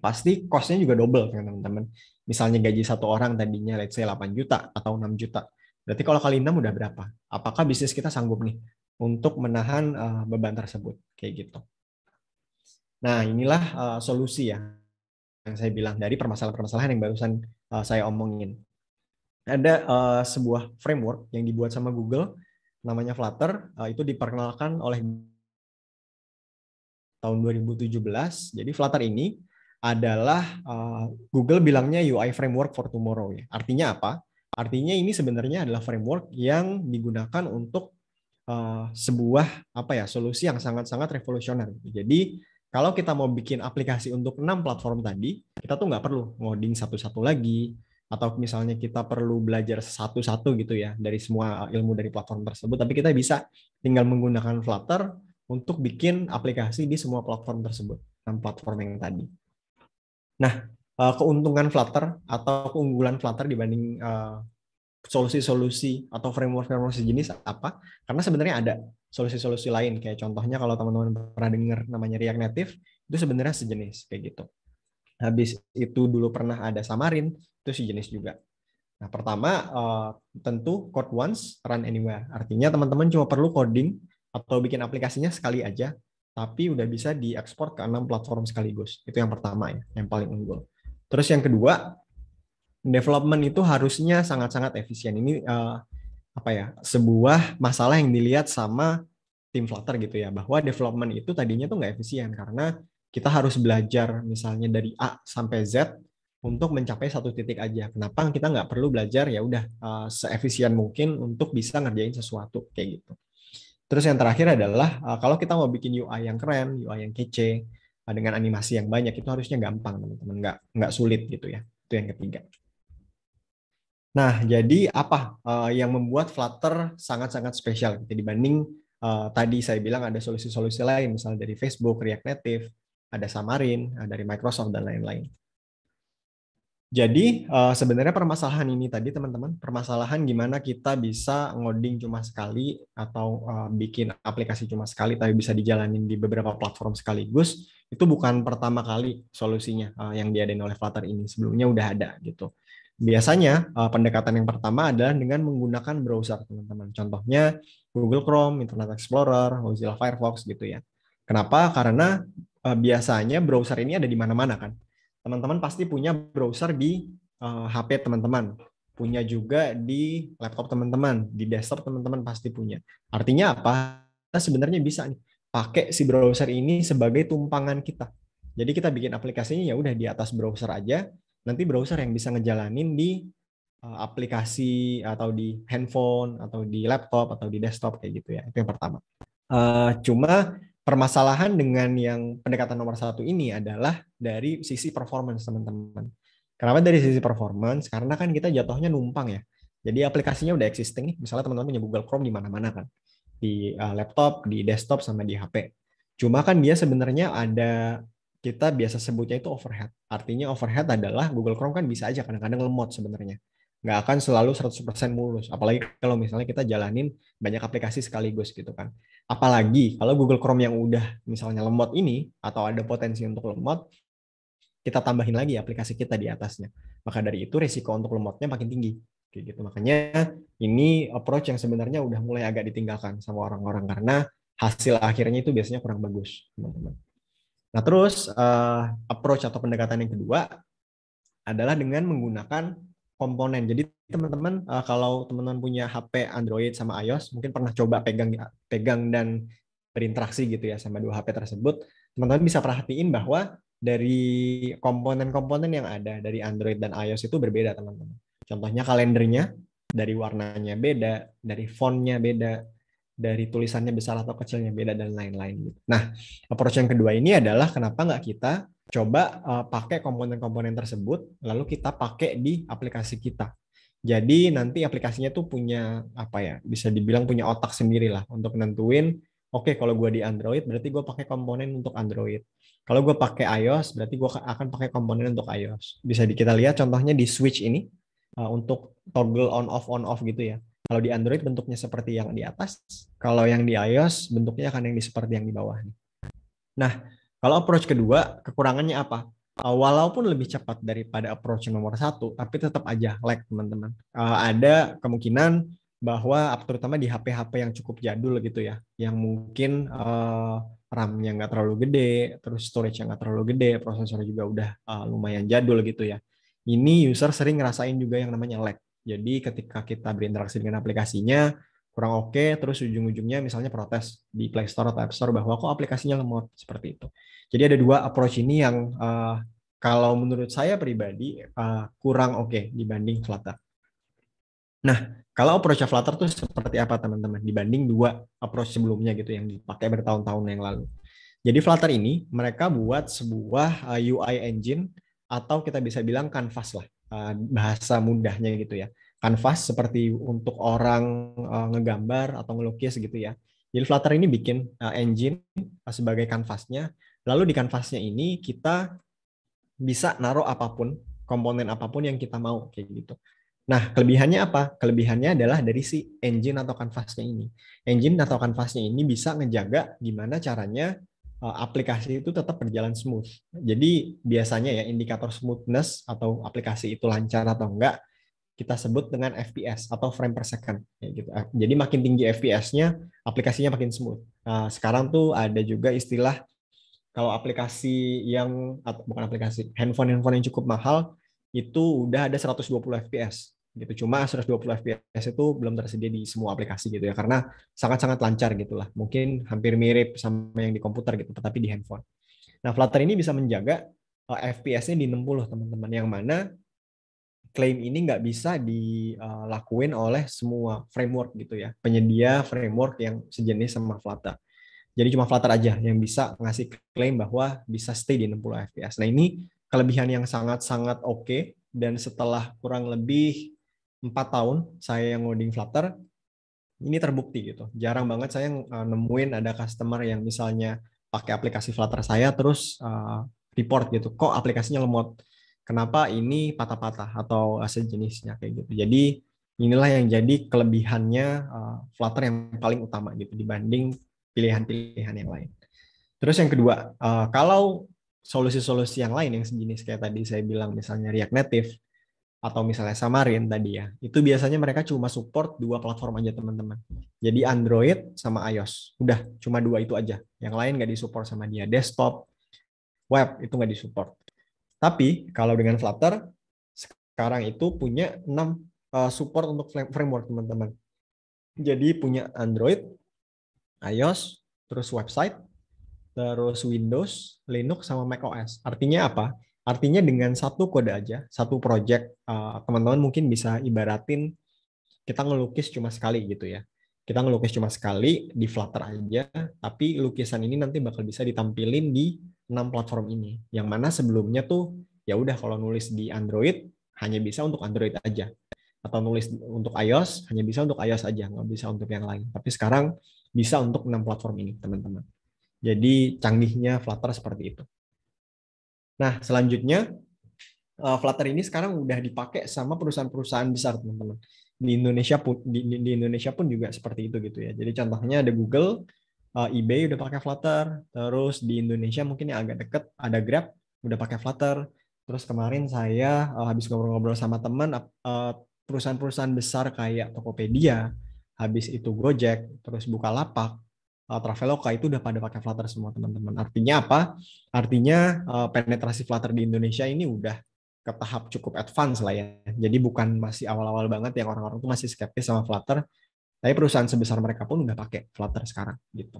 pasti costnya juga double kan teman-teman. Misalnya gaji satu orang tadinya let's say 8 juta atau 6 juta. Berarti kalau kali 6 udah berapa? Apakah bisnis kita sanggup nih untuk menahan uh, beban tersebut? Kayak gitu. Nah inilah uh, solusi ya yang saya bilang dari permasalahan-permasalahan yang barusan uh, saya omongin. Ada uh, sebuah framework yang dibuat sama Google namanya Flutter uh, itu diperkenalkan oleh tahun 2017. Jadi Flutter ini adalah uh, Google bilangnya UI framework for tomorrow ya. Artinya apa? Artinya ini sebenarnya adalah framework yang digunakan untuk uh, sebuah apa ya solusi yang sangat-sangat revolusioner. Jadi kalau kita mau bikin aplikasi untuk enam platform tadi, kita tuh nggak perlu ngoding satu-satu lagi, atau misalnya kita perlu belajar satu-satu gitu ya dari semua ilmu dari platform tersebut tapi kita bisa tinggal menggunakan Flutter untuk bikin aplikasi di semua platform tersebut dan platform yang tadi. Nah, eh, keuntungan Flutter atau keunggulan Flutter dibanding eh, solusi-solusi atau framework-framework sejenis apa? Karena sebenarnya ada solusi-solusi lain kayak contohnya kalau teman-teman pernah dengar namanya React Native itu sebenarnya sejenis kayak gitu. Habis itu dulu pernah ada Samarin, itu jenis juga. Nah, pertama eh, tentu code once, run anywhere. Artinya teman-teman cuma perlu coding atau bikin aplikasinya sekali aja, tapi udah bisa diekspor ke enam platform sekaligus. Itu yang pertama ya, yang paling unggul. Terus yang kedua, development itu harusnya sangat-sangat efisien. Ini eh, apa ya? Sebuah masalah yang dilihat sama tim Flutter gitu ya, bahwa development itu tadinya tuh nggak efisien karena kita harus belajar misalnya dari A sampai Z untuk mencapai satu titik aja. Kenapa kita nggak perlu belajar ya udah uh, seefisien mungkin untuk bisa ngerjain sesuatu kayak gitu. Terus yang terakhir adalah uh, kalau kita mau bikin UI yang keren, UI yang kece uh, dengan animasi yang banyak itu harusnya gampang teman-teman, nggak nggak sulit gitu ya. Itu yang ketiga. Nah, jadi apa uh, yang membuat Flutter sangat-sangat spesial Jadi gitu, dibanding uh, tadi saya bilang ada solusi-solusi lain, misalnya dari Facebook, React Native, ada Samarin, uh, dari Microsoft dan lain-lain. Jadi uh, sebenarnya permasalahan ini tadi teman-teman, permasalahan gimana kita bisa ngoding cuma sekali atau uh, bikin aplikasi cuma sekali tapi bisa dijalanin di beberapa platform sekaligus, itu bukan pertama kali solusinya uh, yang diadain oleh Flutter ini. Sebelumnya udah ada gitu. Biasanya uh, pendekatan yang pertama adalah dengan menggunakan browser, teman-teman. Contohnya Google Chrome, Internet Explorer, Mozilla Firefox gitu ya. Kenapa? Karena uh, biasanya browser ini ada di mana-mana kan teman-teman pasti punya browser di uh, eh, HP teman-teman, punya juga di laptop teman-teman, di desktop teman-teman pasti punya. Artinya apa? Kita sebenarnya bisa nih pakai si browser ini sebagai tumpangan kita. Jadi kita bikin aplikasinya ya udah di atas browser aja. Nanti browser yang bisa ngejalanin di uh, aplikasi atau di handphone atau di laptop atau di desktop kayak gitu ya. Itu yang pertama. Uh, cuma permasalahan dengan yang pendekatan nomor satu ini adalah dari sisi performance teman-teman. Kenapa dari sisi performance? Karena kan kita jatuhnya numpang ya. Jadi aplikasinya udah existing nih, misalnya teman-teman punya Google Chrome di mana-mana kan, di eh, laptop, di desktop sama di HP. Cuma kan dia sebenarnya ada kita biasa sebutnya itu overhead. Artinya overhead adalah Google Chrome kan bisa aja kadang-kadang lemot sebenarnya nggak akan selalu 100% mulus. Apalagi kalau misalnya kita jalanin banyak aplikasi sekaligus gitu kan. Apalagi kalau Google Chrome yang udah misalnya lemot ini atau ada potensi untuk lemot, kita tambahin lagi aplikasi kita di atasnya. Maka dari itu risiko untuk lemotnya makin tinggi. Kayak gitu. Makanya ini approach yang sebenarnya udah mulai agak ditinggalkan sama orang-orang karena hasil akhirnya itu biasanya kurang bagus, teman-teman. Nah, terus uh, approach atau pendekatan yang kedua adalah dengan menggunakan komponen. Jadi teman-teman uh, kalau teman-teman punya HP Android sama iOS mungkin pernah coba pegang pegang dan berinteraksi gitu ya sama dua HP tersebut. Teman-teman bisa perhatiin bahwa dari komponen-komponen yang ada dari Android dan iOS itu berbeda teman-teman. Contohnya kalendernya dari warnanya beda, dari fontnya beda, dari tulisannya besar atau kecilnya beda dan lain-lain. Gitu. Nah, approach yang kedua ini adalah kenapa nggak kita coba uh, pakai komponen-komponen tersebut lalu kita pakai di aplikasi kita. Jadi nanti aplikasinya tuh punya apa ya? Bisa dibilang punya otak sendiri lah untuk nentuin oke okay, kalau gue di Android berarti gue pakai komponen untuk Android. Kalau gue pakai iOS berarti gue akan pakai komponen untuk iOS. Bisa kita lihat contohnya di switch ini uh, untuk toggle on off on off gitu ya. Kalau di Android bentuknya seperti yang di atas, kalau yang di iOS bentuknya akan yang di seperti yang di bawah. Nah, kalau approach kedua, kekurangannya apa? walaupun lebih cepat daripada approach nomor satu, tapi tetap aja lag teman-teman. Uh, ada kemungkinan bahwa terutama di HP-HP yang cukup jadul gitu ya, yang mungkin uh, RAM-nya nggak terlalu gede, terus storage-nya nggak terlalu gede, prosesor juga udah uh, lumayan jadul gitu ya. Ini user sering ngerasain juga yang namanya lag. Jadi ketika kita berinteraksi dengan aplikasinya, kurang oke okay, terus ujung-ujungnya misalnya protes di Play Store atau App Store bahwa kok aplikasinya lemot seperti itu. Jadi ada dua approach ini yang uh, kalau menurut saya pribadi uh, kurang oke okay dibanding Flutter. Nah, kalau approach Flutter tuh seperti apa teman-teman dibanding dua approach sebelumnya gitu yang dipakai bertahun-tahun yang lalu. Jadi Flutter ini mereka buat sebuah uh, eh, UI engine atau kita bisa bilang kanvas lah uh, bahasa mudahnya gitu ya kanvas seperti untuk orang uh, ngegambar atau ngelukis gitu ya. Jadi Flutter ini bikin uh, engine eh, sebagai kanvasnya. Lalu di kanvasnya ini kita bisa naruh apapun, komponen apapun yang kita mau kayak gitu. Nah, kelebihannya apa? Kelebihannya adalah dari si engine atau kanvasnya ini. Engine atau kanvasnya ini bisa ngejaga gimana caranya aplikasi itu tetap berjalan smooth. Jadi biasanya ya indikator smoothness atau aplikasi itu lancar atau enggak kita sebut dengan FPS atau frame per second. Ya, gitu. Ah, jadi makin tinggi FPS-nya, aplikasinya makin smooth. Nah, sekarang tuh ada juga istilah kalau aplikasi yang atau bukan aplikasi handphone handphone yang cukup mahal itu udah ada 120 fps gitu cuma 120 fps itu belum tersedia di semua aplikasi gitu ya karena sangat-sangat lancar gitulah mungkin hampir mirip sama yang di komputer gitu tetapi di handphone nah Flutter ini bisa menjaga eh, fps-nya di 60 teman-teman yang mana klaim ini nggak bisa dilakuin eh, oleh semua framework gitu ya penyedia framework yang sejenis sama Flutter jadi cuma Flutter aja yang bisa ngasih klaim bahwa bisa stay di 60 fps nah ini kelebihan yang sangat-sangat oke okay. dan setelah kurang lebih empat tahun saya yang ngoding Flutter ini terbukti gitu jarang banget saya eh, nemuin ada customer yang misalnya pakai aplikasi Flutter saya terus eh, report gitu kok aplikasinya lemot kenapa ini patah-patah atau sejenisnya kayak gitu. Jadi inilah yang jadi kelebihannya uh, Flutter yang paling utama gitu dibanding pilihan-pilihan yang lain. Terus yang kedua, uh, kalau solusi-solusi yang lain yang sejenis kayak tadi saya bilang misalnya React Native atau misalnya Samarin tadi ya, itu biasanya mereka cuma support dua platform aja teman-teman. Jadi Android sama iOS, udah cuma dua itu aja. Yang lain nggak disupport sama dia. Desktop, web itu nggak disupport. Tapi kalau dengan Flutter sekarang itu punya 6 eh, support untuk framework teman-teman. Jadi punya Android, iOS, terus website, terus Windows, Linux sama macOS. Artinya apa? Artinya dengan satu kode aja, satu project eh, teman-teman mungkin bisa ibaratin kita ngelukis cuma sekali gitu ya. Kita ngelukis cuma sekali di Flutter aja, tapi lukisan ini nanti bakal bisa ditampilin di enam platform ini. Yang mana sebelumnya tuh ya udah kalau nulis di Android hanya bisa untuk Android aja atau nulis untuk iOS hanya bisa untuk iOS aja, nggak bisa untuk yang lain. Tapi sekarang bisa untuk enam platform ini, teman-teman. Jadi canggihnya Flutter seperti itu. Nah, selanjutnya eh, Flutter ini sekarang udah dipakai sama perusahaan-perusahaan besar, teman-teman. Di Indonesia pun di, di Indonesia pun juga seperti itu gitu ya. Jadi contohnya ada Google, uh, eBay udah pakai Flutter, terus di Indonesia mungkin yang agak deket ada Grab udah pakai Flutter. Terus kemarin saya uh, habis ngobrol-ngobrol sama teman eh, perusahaan-perusahaan besar kayak Tokopedia, habis itu Gojek, terus Bukalapak, uh, Traveloka itu udah pada pakai Flutter semua teman-teman. Artinya apa? Artinya uh, penetrasi Flutter di Indonesia ini udah ke tahap cukup advance lah ya. Jadi bukan masih awal-awal banget yang orang-orang tuh masih skeptis sama Flutter, tapi perusahaan sebesar mereka pun udah pakai Flutter sekarang gitu.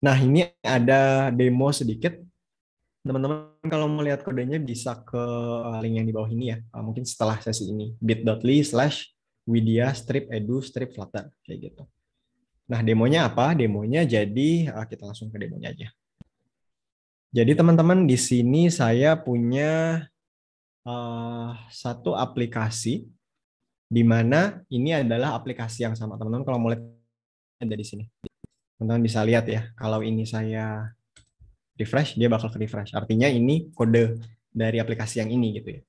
Nah, ini ada demo sedikit. Teman-teman kalau mau lihat kodenya bisa ke link yang di bawah ini ya. Eh, mungkin setelah sesi ini bit.ly slash widya strip edu strip flutter kayak gitu. Nah, demonya apa? Demonya jadi eh, kita langsung ke demonya aja. Jadi teman-teman di sini saya punya uh, satu aplikasi di mana ini adalah aplikasi yang sama. Teman-teman kalau mulai ada di sini. Teman-teman bisa lihat ya, kalau ini saya refresh, dia bakal ke refresh. Artinya ini kode dari aplikasi yang ini gitu ya.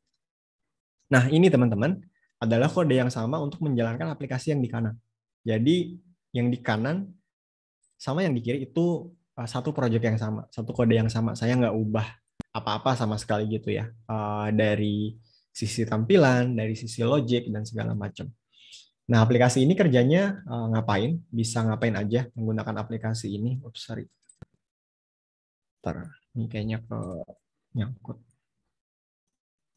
Nah, ini teman-teman adalah kode yang sama untuk menjalankan aplikasi yang di kanan. Jadi yang di kanan sama yang di kiri itu eh, satu proyek yang sama, satu kode yang sama. Saya nggak ubah apa-apa sama sekali gitu ya eh, dari sisi tampilan, dari sisi logic dan segala macam. Nah, aplikasi ini kerjanya uh, ngapain? Bisa ngapain aja menggunakan aplikasi ini? Ups, sorry. Bentar. Ini kayaknya ke nyangkut.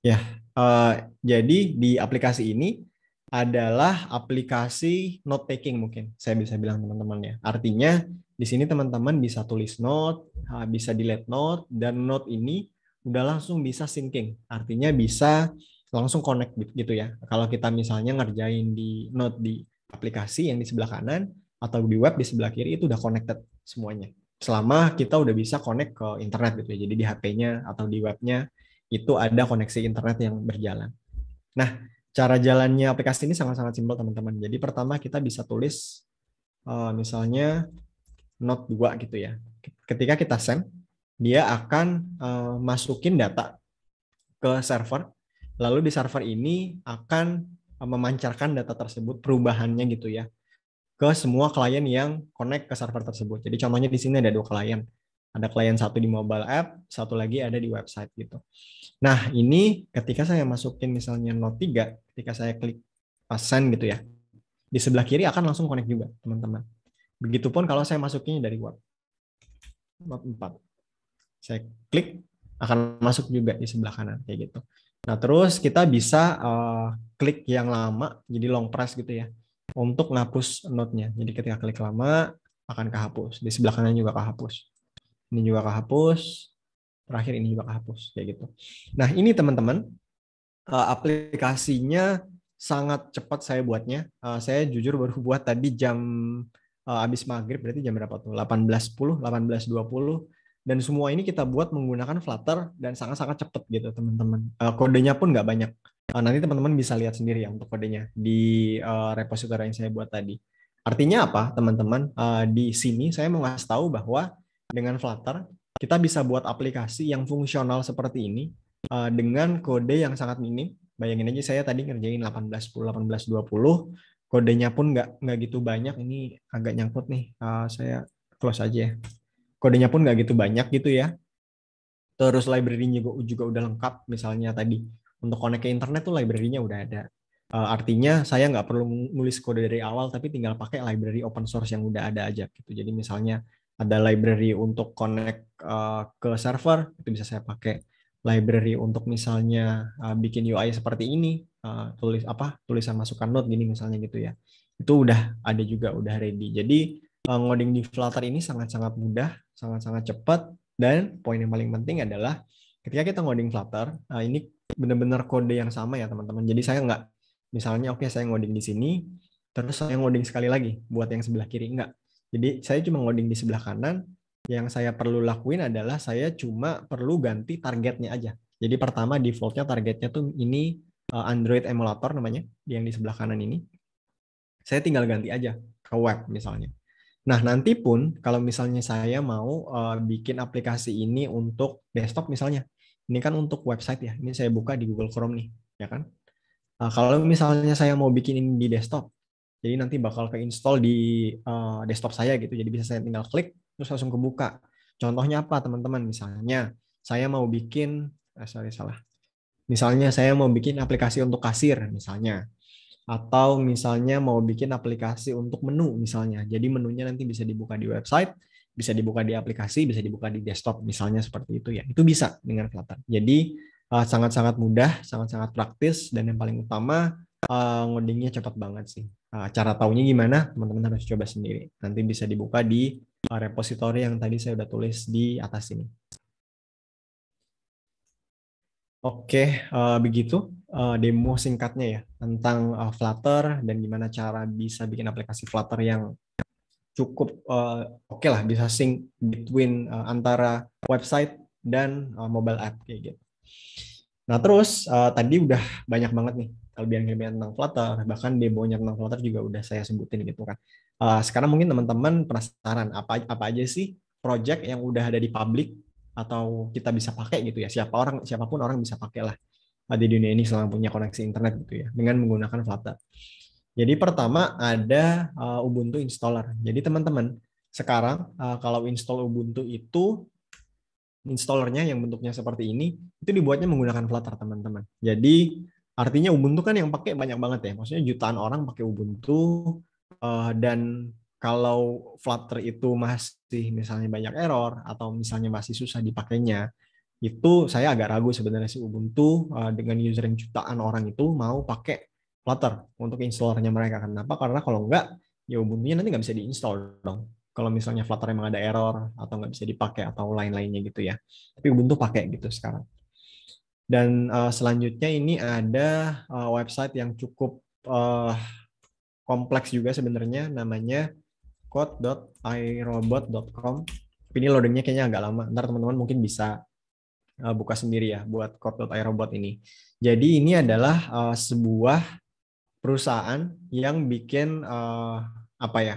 Ya, uh, jadi di aplikasi ini adalah aplikasi note taking mungkin saya bisa bilang teman-teman ya. Artinya di sini teman-teman bisa tulis note, bisa delete note dan note ini udah langsung bisa syncing. Artinya bisa langsung connect gitu ya. Kalau kita misalnya ngerjain di note di aplikasi yang di sebelah kanan atau di web di sebelah kiri itu udah connected semuanya. Selama kita udah bisa connect ke internet gitu ya. Jadi di HP-nya atau di webnya itu ada koneksi internet yang berjalan. Nah, cara jalannya aplikasi ini sangat-sangat simpel teman-teman. Jadi pertama kita bisa tulis eh, misalnya note 2 gitu ya. Ketika kita send, dia akan uh, masukin data ke server, lalu di server ini akan eh, memancarkan data tersebut perubahannya gitu ya ke semua klien yang connect ke server tersebut. Jadi contohnya di sini ada dua klien. Ada klien satu di mobile app, satu lagi ada di website gitu. Nah, ini ketika saya masukin misalnya note 3, ketika saya klik send gitu ya. Di sebelah kiri akan langsung connect juga, teman-teman. Begitupun kalau saya masukinnya dari web. Note 4 saya klik akan masuk juga di sebelah kanan kayak gitu. Nah terus kita bisa uh, klik yang lama jadi long press gitu ya untuk ngapus nya Jadi ketika klik lama akan kehapus di sebelah kanan juga kehapus. Ini juga kehapus. Terakhir ini juga kehapus kayak gitu. Nah ini teman-teman uh, aplikasinya sangat cepat saya buatnya. Uh, saya jujur baru buat tadi jam uh, abis maghrib berarti jam berapa tuh? 18.10, 18.20 dan semua ini kita buat menggunakan Flutter dan sangat-sangat cepat gitu teman-teman. Uh, kodenya pun nggak banyak. Uh, nanti teman-teman bisa lihat sendiri ya untuk kodenya di uh, repository yang saya buat tadi. Artinya apa teman-teman? Uh, di sini saya mau ngasih tahu bahwa dengan Flutter kita bisa buat aplikasi yang fungsional seperti ini uh, dengan kode yang sangat minim. Bayangin aja saya tadi ngerjain 18 20 kodenya pun nggak nggak gitu banyak ini agak nyangkut nih uh, saya close aja ya kodenya pun nggak gitu banyak gitu ya. Terus library-nya juga, juga udah lengkap misalnya tadi untuk connect ke internet tuh library-nya udah ada. Uh, artinya saya nggak perlu nulis kode dari awal tapi tinggal pakai library open source yang udah ada aja gitu. Jadi misalnya ada library untuk connect uh, ke server itu bisa saya pakai library untuk misalnya uh, bikin UI seperti ini, uh, tulis apa, tulisan masukan note gini misalnya gitu ya. Itu udah ada juga, udah ready. Jadi Eh, ngoding di Flutter ini sangat-sangat mudah, sangat-sangat cepat, dan poin yang paling penting adalah ketika kita ngoding Flutter, uh, eh, ini benar-benar kode yang sama ya teman-teman. Jadi saya nggak, misalnya oke okay, saya ngoding di sini, terus saya ngoding sekali lagi buat yang sebelah kiri nggak. Jadi saya cuma ngoding di sebelah kanan, yang saya perlu lakuin adalah saya cuma perlu ganti targetnya aja. Jadi pertama defaultnya targetnya tuh ini eh, Android emulator namanya, yang di sebelah kanan ini. Saya tinggal ganti aja ke web misalnya. Nah, nanti pun kalau misalnya saya mau uh, bikin aplikasi ini untuk desktop misalnya. Ini kan untuk website ya. Ini saya buka di Google Chrome nih, ya kan? Uh, kalau misalnya saya mau bikin ini di desktop, jadi nanti bakal ke di uh, desktop saya gitu. Jadi bisa saya tinggal klik terus langsung kebuka. Contohnya apa teman-teman? Misalnya saya mau bikin, eh, sorry salah. Misalnya saya mau bikin aplikasi untuk kasir misalnya atau misalnya mau bikin aplikasi untuk menu misalnya. Jadi menunya nanti bisa dibuka di website, bisa dibuka di aplikasi, bisa dibuka di desktop misalnya seperti itu ya. Itu bisa dengan Flutter. Jadi eh, sangat-sangat mudah, sangat-sangat praktis dan yang paling utama uh, ngodingnya cepat banget sih. Uh, cara taunya gimana? Teman-teman harus coba sendiri. Nanti bisa dibuka di uh, repository yang tadi saya udah tulis di atas ini. Oke, uh, begitu uh, demo singkatnya ya tentang uh, Flutter dan gimana cara bisa bikin aplikasi Flutter yang cukup uh, oke okay lah bisa sync between uh, antara website dan uh, mobile app kayak gitu. Nah terus uh, tadi udah banyak banget nih kelebihan-kelebihan tentang Flutter, bahkan demonya tentang Flutter juga udah saya sebutin gitu kan. Uh, sekarang mungkin teman-teman penasaran apa apa aja sih project yang udah ada di publik? atau kita bisa pakai gitu ya siapa orang siapapun orang bisa pakailah ah, di dunia ini selama punya koneksi internet gitu ya dengan menggunakan Flutter. Jadi pertama ada uh, Ubuntu installer. Jadi teman-teman sekarang uh, kalau install Ubuntu itu installernya yang bentuknya seperti ini itu dibuatnya menggunakan Flutter teman-teman. Jadi artinya Ubuntu kan yang pakai banyak banget ya. Maksudnya jutaan orang pakai Ubuntu uh, dan kalau Flutter itu masih misalnya banyak error atau misalnya masih susah dipakainya, itu saya agak ragu sebenarnya si Ubuntu eh, dengan user yang jutaan orang itu mau pakai Flutter untuk installernya mereka. Kan. Kenapa? Karena kalau enggak, ya Ubuntu-nya nanti nggak bisa diinstall dong. Kalau misalnya Flutter emang ada error atau nggak bisa dipakai atau lain-lainnya gitu ya. Tapi Ubuntu pakai gitu sekarang. Dan uh, selanjutnya ini ada uh, website yang cukup uh, kompleks juga sebenarnya namanya code.irobot.com ini loadingnya kayaknya agak lama ntar teman-teman mungkin bisa uh, buka sendiri ya buat code.irobot ini jadi ini adalah uh, sebuah perusahaan yang bikin uh, apa ya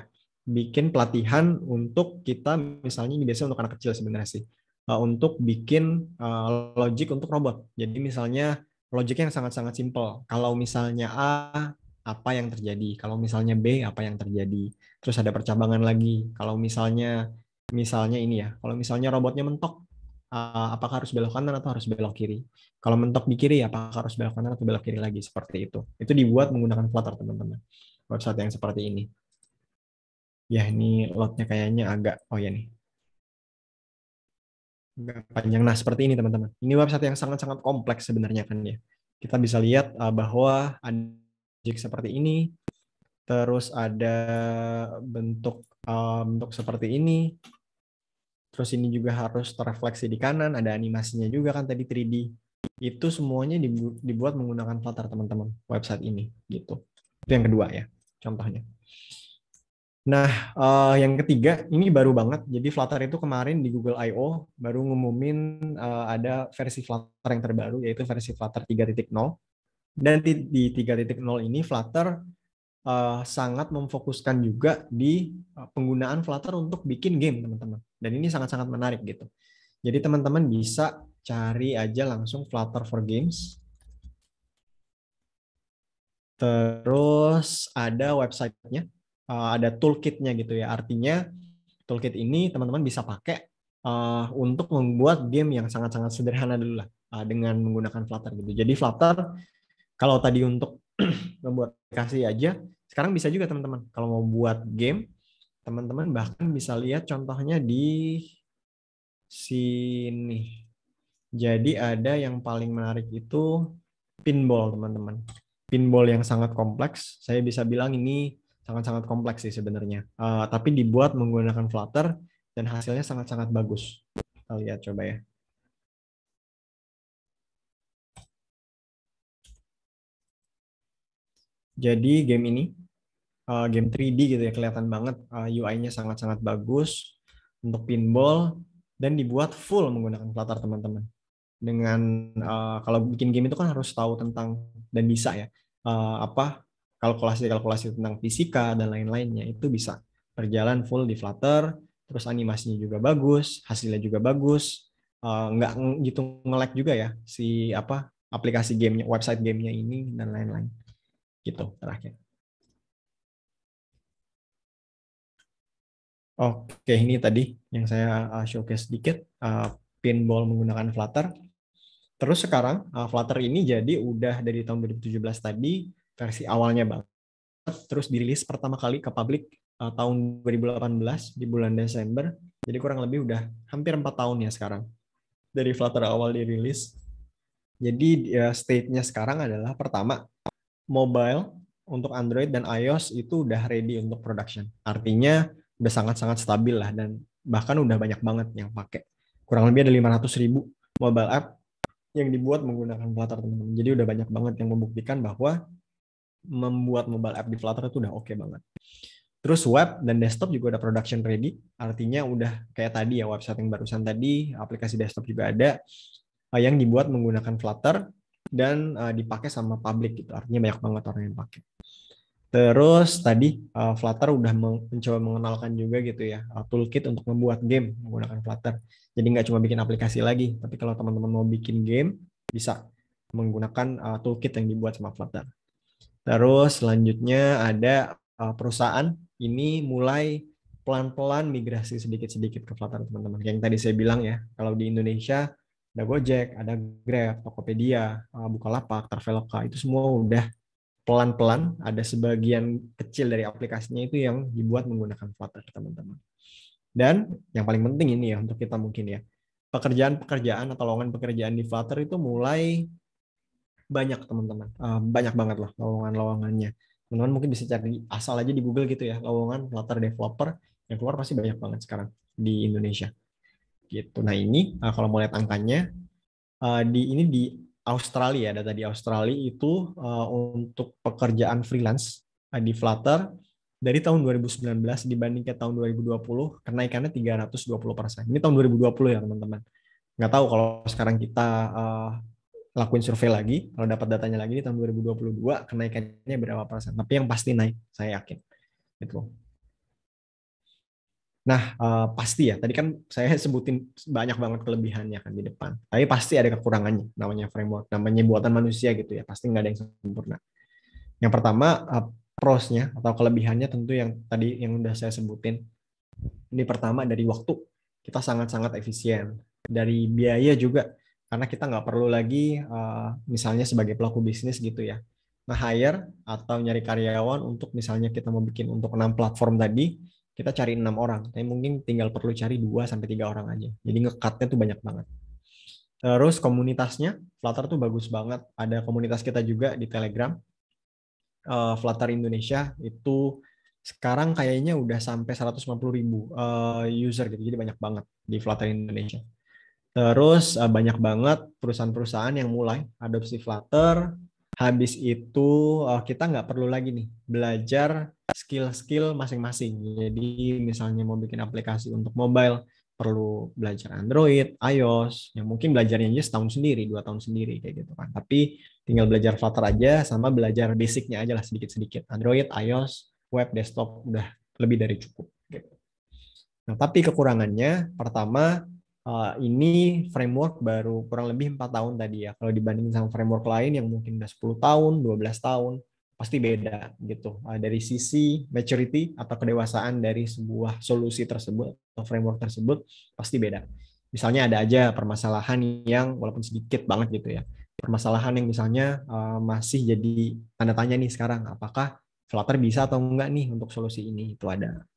bikin pelatihan untuk kita misalnya ini biasanya untuk anak kecil sebenarnya sih uh, untuk bikin uh, logic untuk robot jadi misalnya logiknya yang sangat-sangat simpel. Kalau misalnya A apa yang terjadi. Kalau misalnya B, apa yang terjadi. Terus ada percabangan lagi. Kalau misalnya, misalnya ini ya, kalau misalnya robotnya mentok, eh, apakah harus belok kanan atau harus belok kiri. Kalau mentok di kiri, apakah harus belok kanan atau belok kiri lagi, seperti itu. Itu dibuat menggunakan Flutter, teman-teman. Website yang seperti ini. Ya, ini lotnya kayaknya agak, oh ya nih, agak panjang. Nah, seperti ini, teman-teman. Ini website yang sangat-sangat kompleks sebenarnya kan ya. Kita bisa lihat eh, bahwa ada objek seperti ini, terus ada bentuk eh, bentuk seperti ini, terus ini juga harus terefleksi di kanan, ada animasinya juga kan tadi 3D. Itu semuanya dibuat menggunakan Flutter teman-teman website ini gitu. Itu yang kedua ya contohnya. Nah, uh, yang ketiga ini baru banget. Jadi Flutter itu kemarin di Google I.O. baru ngumumin uh, ada versi Flutter yang terbaru yaitu versi Flutter dan di, di 3.0 ini Flutter uh, sangat memfokuskan juga di eh, penggunaan Flutter untuk bikin game, teman-teman. Dan ini sangat-sangat menarik gitu. Jadi teman-teman bisa cari aja langsung Flutter for Games. Terus ada websitenya, eh, ada toolkitnya gitu ya. Artinya toolkit ini teman-teman bisa pakai untuk membuat game yang sangat-sangat sederhana dulu lah dengan menggunakan Flutter gitu. Jadi Flutter kalau tadi untuk <clears throat> membuat aplikasi aja, sekarang bisa juga teman-teman. Kalau mau buat game, teman-teman bahkan bisa lihat contohnya di sini. Jadi ada yang paling menarik itu pinball, teman-teman. Pinball yang sangat kompleks. Saya bisa bilang ini sangat-sangat kompleks sih sebenarnya. Uh, tapi dibuat menggunakan Flutter dan hasilnya sangat-sangat bagus. Kita lihat coba ya. Jadi game ini uh, game 3D gitu ya kelihatan banget uh, eh, UI-nya sangat-sangat bagus untuk pinball dan dibuat full menggunakan Flutter teman-teman. Dengan uh, kalau bikin game itu kan harus tahu tentang dan bisa ya uh, apa kalkulasi-kalkulasi tentang fisika dan lain-lainnya itu bisa berjalan full di Flutter, terus animasinya juga bagus, hasilnya juga bagus, uh, nggak gitu nge juga ya si apa aplikasi gamenya, website gamenya ini dan lain-lain gitu terakhir. Oke, ini tadi yang saya uh, showcase sedikit uh, pinball menggunakan Flutter. Terus sekarang uh, Flutter ini jadi udah dari tahun 2017 tadi versi awalnya bang. Terus dirilis pertama kali ke publik uh, tahun 2018 di bulan Desember. Jadi kurang lebih udah hampir empat tahun ya sekarang dari Flutter awal dirilis. Jadi uh, state-nya sekarang adalah pertama mobile untuk Android dan iOS itu udah ready untuk production. Artinya udah sangat-sangat stabil lah dan bahkan udah banyak banget yang pakai. Kurang lebih ada 500 ribu mobile app yang dibuat menggunakan Flutter teman-teman. Jadi udah banyak banget yang membuktikan bahwa membuat mobile app di Flutter itu udah oke okay banget. Terus web dan desktop juga ada production ready, artinya udah kayak tadi ya website yang barusan tadi, aplikasi desktop juga ada eh, yang dibuat menggunakan Flutter dan uh, dipakai sama publik gitu. Artinya banyak banget orang yang pakai. Terus tadi uh, Flutter udah mencoba mengenalkan juga gitu ya uh, toolkit untuk membuat game menggunakan Flutter. Jadi nggak cuma bikin aplikasi lagi, tapi kalau teman-teman mau bikin game bisa menggunakan uh, toolkit yang dibuat sama Flutter. Terus selanjutnya ada uh, perusahaan ini mulai pelan-pelan migrasi sedikit-sedikit ke Flutter teman-teman. Yang tadi saya bilang ya, kalau di Indonesia ada Gojek, ada Grab, Tokopedia, eh, Bukalapak, Traveloka, itu semua udah pelan-pelan ada sebagian kecil dari aplikasinya itu yang dibuat menggunakan Flutter, teman-teman. Dan yang paling penting ini ya untuk kita mungkin ya, pekerjaan-pekerjaan atau lowongan pekerjaan di Flutter itu mulai banyak, teman-teman. Eh, banyak banget lah lowongan-lowongannya. Teman-teman mungkin bisa cari asal aja di Google gitu ya, lowongan Flutter developer yang keluar pasti banyak banget sekarang di Indonesia gitu. Nah ini uh, kalau mau lihat angkanya uh, di ini di Australia ya, data di Australia itu uh, untuk pekerjaan freelance uh, di Flutter dari tahun 2019 dibanding ke tahun 2020 kenaikannya 320 persen. Ini tahun 2020 ya teman-teman. Nggak tahu kalau sekarang kita uh, lakuin survei lagi, kalau dapat datanya lagi di tahun 2022 kenaikannya berapa persen. Tapi yang pasti naik, saya yakin. Gitu. Nah, uh, pasti ya. Tadi kan saya sebutin banyak banget kelebihannya kan di depan. Tapi pasti ada kekurangannya. Namanya framework, namanya buatan manusia gitu ya. Pasti nggak ada yang sempurna. Yang pertama, uh, prosnya atau kelebihannya tentu yang tadi yang udah saya sebutin. Ini pertama dari waktu. Kita sangat-sangat efisien. Dari biaya juga. Karena kita nggak perlu lagi uh, misalnya sebagai pelaku bisnis gitu ya. Nah, hire atau nyari karyawan untuk misalnya kita mau bikin untuk enam platform tadi kita cari enam orang tapi mungkin tinggal perlu cari dua sampai tiga orang aja jadi ngekatnya tuh banyak banget terus komunitasnya Flutter tuh bagus banget ada komunitas kita juga di Telegram uh, Flutter Indonesia itu sekarang kayaknya udah sampai 150 ribu uh, user gitu jadi banyak banget di Flutter Indonesia Terus eh, banyak banget perusahaan-perusahaan yang mulai adopsi Flutter, habis itu eh, kita nggak perlu lagi nih belajar skill-skill masing-masing. Jadi misalnya mau bikin aplikasi untuk mobile perlu belajar Android, iOS, yang mungkin belajarnya aja setahun sendiri, dua tahun sendiri kayak gitu kan. Tapi tinggal belajar Flutter aja sama belajar basicnya aja lah sedikit-sedikit. Android, iOS, web, desktop udah lebih dari cukup. Gitu. Nah tapi kekurangannya pertama uh, ini framework baru kurang lebih empat tahun tadi ya. Kalau dibandingin sama framework lain yang mungkin udah 10 tahun, 12 tahun, pasti beda gitu. Uh, dari sisi maturity atau kedewasaan dari sebuah solusi tersebut atau framework tersebut pasti beda. Misalnya ada aja permasalahan yang walaupun sedikit banget gitu ya. Permasalahan yang misalnya uh, masih jadi tanda tanya nih sekarang apakah Flutter bisa atau enggak nih untuk solusi ini itu ada.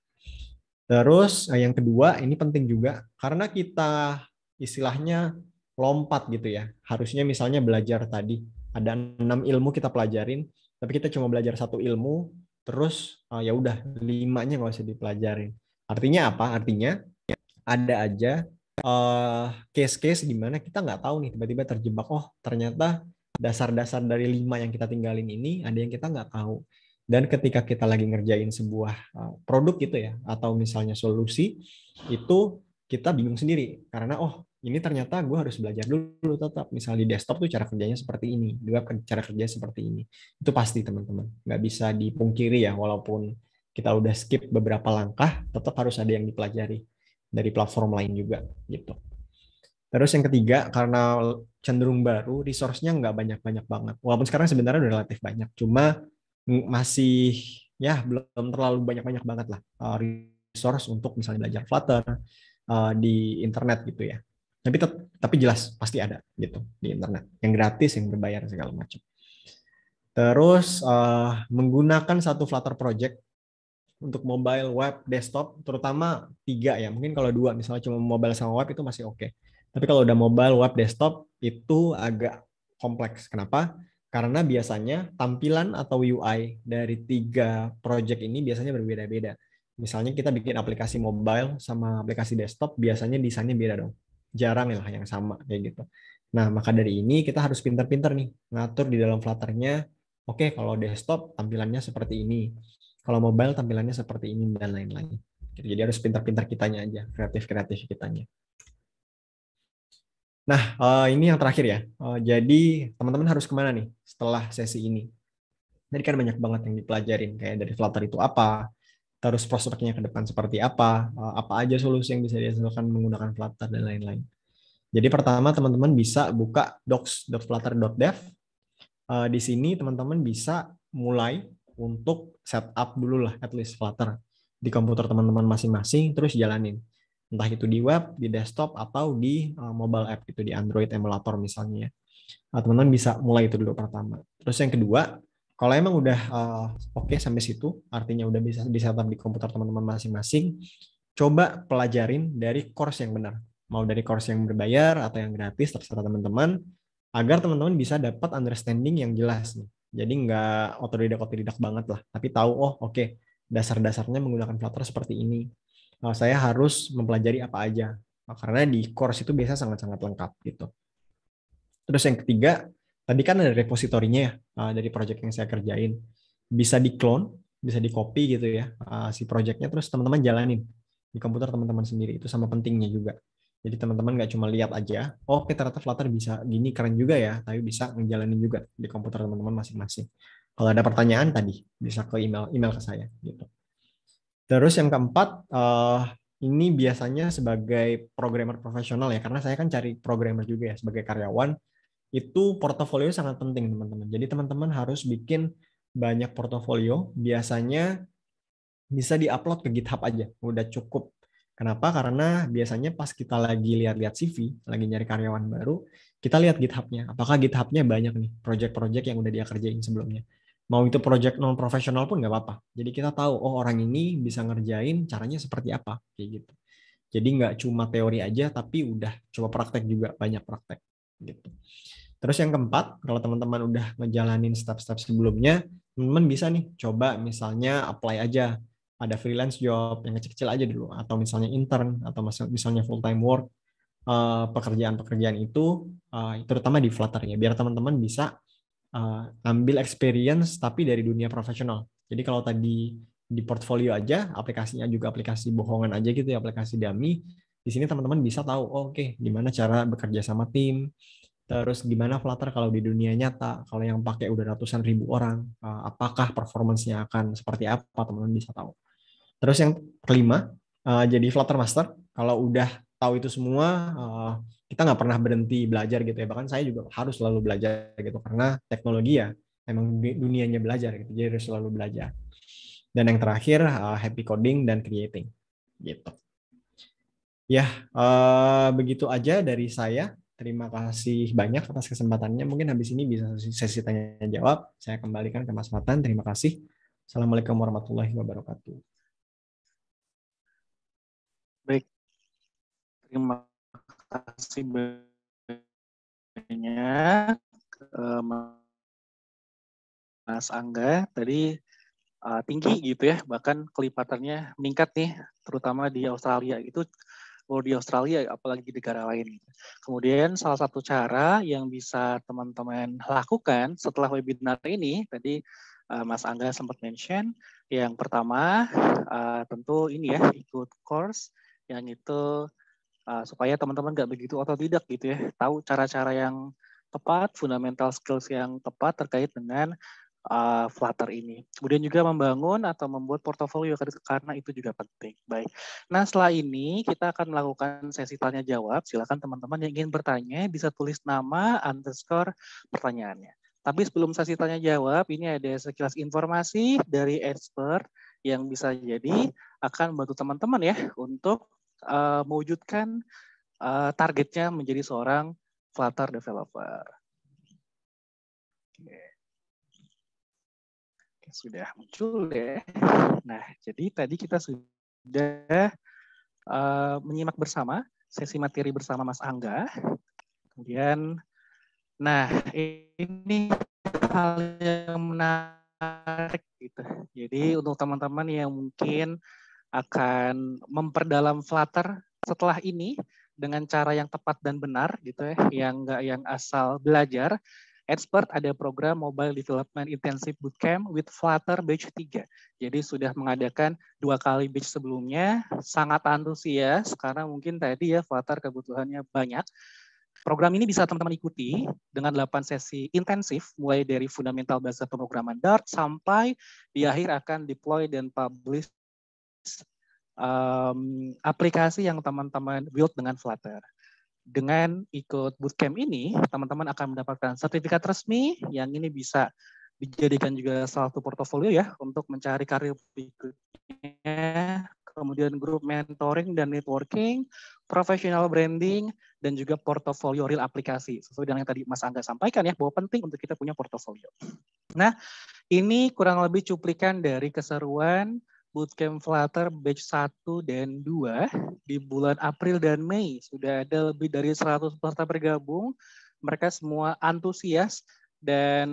Terus eh, yang kedua ini penting juga karena kita istilahnya lompat gitu ya. Harusnya misalnya belajar tadi ada enam ilmu kita pelajarin, tapi kita cuma belajar satu ilmu, terus eh, ya udah limanya nggak usah dipelajarin. Artinya apa? Artinya ada aja uh, case-case di mana kita nggak tahu nih tiba-tiba terjebak oh ternyata dasar-dasar dari lima yang kita tinggalin ini ada yang kita nggak tahu dan ketika kita lagi ngerjain sebuah eh, produk gitu ya atau misalnya solusi itu kita bingung sendiri karena oh ini ternyata gue harus belajar dulu tetap misalnya di desktop tuh cara kerjanya seperti ini dua cara kerja seperti ini itu pasti teman-teman nggak bisa dipungkiri ya walaupun kita udah skip beberapa langkah tetap harus ada yang dipelajari dari platform lain juga gitu terus yang ketiga karena cenderung baru resource-nya nggak banyak-banyak banget walaupun sekarang sebenarnya udah relatif banyak cuma masih ya belum terlalu banyak-banyak banget lah uh, resource untuk misalnya belajar Flutter uh, di internet gitu ya. Tapi tapi jelas pasti ada gitu di internet yang gratis yang berbayar segala macam. Terus uh, menggunakan satu Flutter project untuk mobile, web, desktop, terutama tiga ya. Mungkin kalau dua misalnya cuma mobile sama web itu masih oke. Okay. Tapi kalau udah mobile, web, desktop itu agak kompleks. Kenapa? Karena biasanya tampilan atau UI dari tiga project ini biasanya berbeda-beda. Misalnya kita bikin aplikasi mobile sama aplikasi desktop, biasanya desainnya beda dong. Jarang lah yang sama kayak gitu. Nah, maka dari ini kita harus pintar-pintar nih ngatur di dalam Flutternya. Oke, okay, kalau desktop tampilannya seperti ini. Kalau mobile tampilannya seperti ini dan lain-lain. Jadi harus pintar-pintar kitanya aja, kreatif-kreatif kitanya. Nah, eh, ini yang terakhir ya. Eh, jadi teman-teman harus kemana nih setelah sesi ini? Tadi kan banyak banget yang dipelajarin, kayak dari Flutter itu apa, terus prospeknya ke depan seperti apa, eh, apa aja solusi yang bisa dihasilkan menggunakan Flutter dan lain-lain. Jadi pertama teman-teman bisa buka docs.flutter.dev. Uh, di sini teman-teman bisa mulai untuk setup dulu lah at least Flutter di komputer teman-teman masing-masing, terus jalanin entah itu di web, di desktop atau di eh, mobile app itu di Android emulator misalnya. Ya. Nah, teman-teman bisa mulai itu dulu pertama. Terus yang kedua, kalau emang udah uh, oke okay sampai situ, artinya udah bisa bisa di komputer teman-teman masing-masing, coba pelajarin dari course yang benar. Mau dari course yang berbayar atau yang gratis terserah teman-teman, agar teman-teman bisa dapat understanding yang jelas nih. Jadi nggak otodidak otodidak banget lah, tapi tahu oh oke okay, dasar-dasarnya menggunakan Flutter seperti ini. Oh, saya harus mempelajari apa aja oh, karena di course itu biasa sangat-sangat lengkap gitu. Terus yang ketiga, tadi kan ada repositorinya ya ah, dari project yang saya kerjain. Bisa di-clone, bisa di-copy gitu ya ah, si projectnya terus teman-teman jalanin di komputer teman-teman sendiri itu sama pentingnya juga. Jadi teman-teman nggak cuma lihat aja, oh, oke okay, ternyata Flutter bisa gini keren juga ya, tapi bisa menjalani juga di komputer teman-teman masing-masing. Kalau ada pertanyaan tadi bisa ke email email ke saya gitu. Terus yang keempat, uh, ini biasanya sebagai programmer profesional ya, karena saya kan cari programmer juga ya sebagai karyawan, itu portofolio sangat penting teman-teman. Jadi teman-teman harus bikin banyak portofolio, biasanya bisa diupload ke GitHub aja, udah cukup. Kenapa? Karena biasanya pas kita lagi lihat-lihat CV, lagi nyari karyawan baru, kita lihat GitHub-nya. Apakah GitHub-nya banyak nih project-project yang udah dia kerjain sebelumnya mau itu project non profesional pun nggak apa-apa. Jadi kita tahu oh orang ini bisa ngerjain caranya seperti apa kayak gitu. Jadi nggak cuma teori aja tapi udah coba praktek juga banyak praktek gitu. Terus yang keempat, kalau teman-teman udah ngejalanin step-step sebelumnya, teman-teman bisa nih coba misalnya apply aja ada freelance job yang kecil-kecil aja dulu atau misalnya intern atau misalnya full time work eh, pekerjaan-pekerjaan itu eh, terutama di Flutter ya biar teman-teman bisa uh, ambil experience tapi dari dunia profesional. Jadi kalau tadi di portfolio aja, aplikasinya juga aplikasi bohongan aja gitu ya, aplikasi dummy. Di sini teman-teman bisa tahu, oh, oke, okay, gimana cara bekerja sama tim, terus gimana Flutter kalau di dunia nyata, kalau yang pakai udah ratusan ribu orang, uh, apakah performancenya akan seperti apa, teman-teman bisa tahu. Terus yang kelima, uh, jadi Flutter Master, kalau udah tahu itu semua, uh, kita nggak pernah berhenti belajar gitu ya bahkan saya juga harus selalu belajar gitu karena teknologi ya emang dunianya belajar gitu jadi harus selalu belajar dan yang terakhir uh, happy coding dan creating gitu ya uh, begitu aja dari saya terima kasih banyak atas kesempatannya mungkin habis ini bisa sesi tanya jawab saya kembalikan ke Mas Fatan terima kasih assalamualaikum warahmatullahi wabarakatuh baik terima kasih banyak eh, Mas Angga tadi uh, tinggi gitu ya, bahkan kelipatannya meningkat nih, terutama di Australia itu kalau oh, di Australia apalagi di negara lain. Kemudian salah satu cara yang bisa teman-teman lakukan setelah webinar ini tadi uh, Mas Angga sempat mention yang pertama uh, tentu ini ya ikut course yang itu uh, supaya teman-teman nggak begitu atau tidak gitu ya <laughs> tahu cara-cara yang tepat fundamental skills yang tepat terkait dengan uh, Flutter ini. Kemudian juga membangun atau membuat portofolio karena itu juga penting. Baik. Nah, setelah ini kita akan melakukan sesi tanya jawab. Silakan teman-teman yang ingin bertanya bisa tulis nama underscore pertanyaannya. Tapi sebelum sesi tanya jawab, ini ada sekilas informasi dari expert yang bisa jadi akan membantu teman-teman ya untuk uh, mewujudkan uh, targetnya menjadi seorang Flutter developer. Oke. sudah muncul ya. Nah, jadi tadi kita sudah uh, menyimak bersama sesi materi bersama Mas Angga. Kemudian, nah ini hal yang menarik gitu. Jadi untuk teman-teman yang mungkin akan memperdalam Flutter setelah ini dengan cara yang tepat dan benar gitu ya, yang enggak yang asal belajar. Expert ada program Mobile Development Intensive Bootcamp with Flutter Batch 3. Jadi sudah mengadakan dua kali batch sebelumnya, sangat antusias Sekarang mungkin tadi ya Flutter kebutuhannya banyak. Program ini bisa teman-teman ikuti dengan 8 sesi intensif, mulai dari fundamental bahasa pemrograman Dart sampai di akhir akan deploy dan publish um, aplikasi yang teman-teman build dengan Flutter. Dengan ikut bootcamp ini, teman-teman akan mendapatkan sertifikat resmi yang ini bisa dijadikan juga salah satu portofolio ya untuk mencari karir berikutnya, kemudian grup mentoring dan networking, professional branding, dan juga portofolio real aplikasi. Sesuai dengan yang tadi Mas Angga sampaikan ya, bahwa penting untuk kita punya portofolio. Nah, ini kurang lebih cuplikan dari keseruan Bootcamp Flutter batch 1 dan 2 di bulan April dan Mei. Sudah ada lebih dari 100 peserta bergabung. Mereka semua antusias dan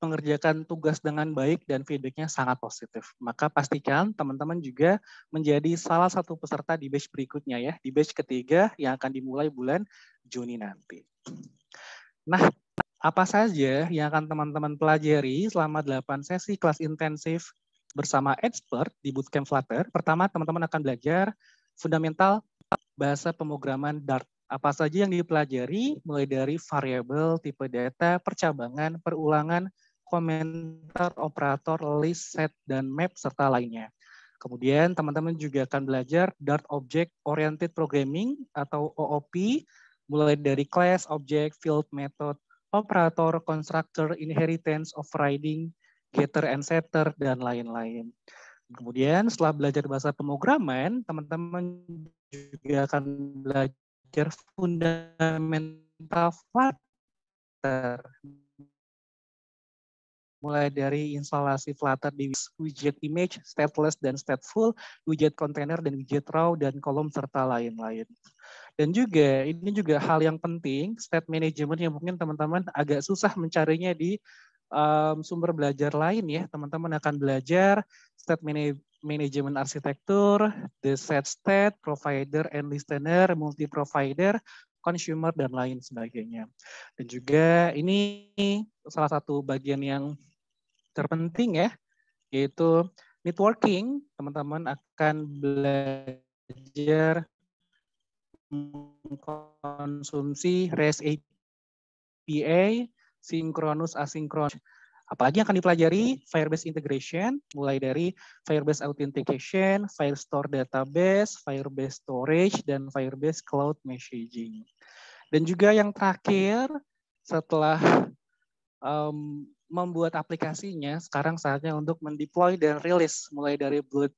mengerjakan tugas dengan baik dan feedbacknya sangat positif. Maka pastikan teman-teman juga menjadi salah satu peserta di batch berikutnya ya, di batch ketiga yang akan dimulai bulan Juni nanti. Nah, apa saja yang akan teman-teman pelajari selama 8 sesi kelas intensif bersama expert di Bootcamp Flutter, pertama teman-teman akan belajar fundamental bahasa pemrograman Dart. Apa saja yang dipelajari, mulai dari variabel, tipe data, percabangan, perulangan, komentar, operator, list, set, dan map, serta lainnya. Kemudian teman-teman juga akan belajar Dart Object Oriented Programming atau OOP, mulai dari class, object, field, method, operator, constructor, inheritance, overriding, getter and setter, dan lain-lain. Kemudian setelah belajar bahasa pemrograman, teman-teman juga akan belajar fundamental Flutter. Mulai dari instalasi Flutter di widget image, stateless dan stateful, widget container dan widget row dan kolom serta lain-lain. Dan juga ini juga hal yang penting, state management yang mungkin teman-teman agak susah mencarinya di um, sumber belajar lain ya. Teman-teman akan belajar state management arsitektur, the set state, provider and listener, multi-provider, consumer, dan lain sebagainya. Dan juga ini salah satu bagian yang terpenting ya, yaitu networking. Teman-teman akan belajar konsumsi REST API, sinkronus, asinkron. Apalagi yang akan dipelajari Firebase integration, mulai dari Firebase authentication, Firestore database, Firebase storage, dan Firebase cloud messaging. Dan juga yang terakhir, setelah um, membuat aplikasinya, sekarang saatnya untuk mendeploy dan rilis mulai dari Blood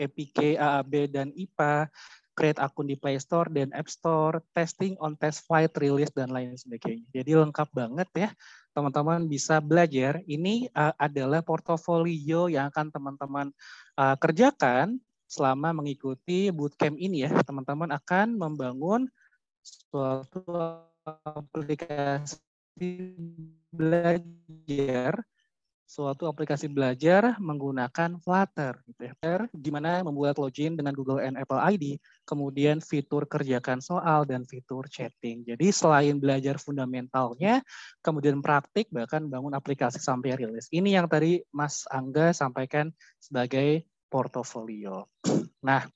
APK, AAB, dan IPA, create akun di Play Store dan App Store, testing on test flight, release, dan lain sebagainya. Jadi lengkap banget ya, teman-teman bisa belajar. Ini uh, adalah portofolio yang akan teman-teman uh, kerjakan selama mengikuti bootcamp ini ya. Teman-teman akan membangun suatu aplikasi belajar suatu aplikasi belajar menggunakan Flutter. Gitu ya. Flutter gimana membuat login dengan Google and Apple ID, kemudian fitur kerjakan soal dan fitur chatting. Jadi selain belajar fundamentalnya, kemudian praktik bahkan bangun aplikasi sampai rilis. Ini yang tadi Mas Angga sampaikan sebagai portofolio. Nah,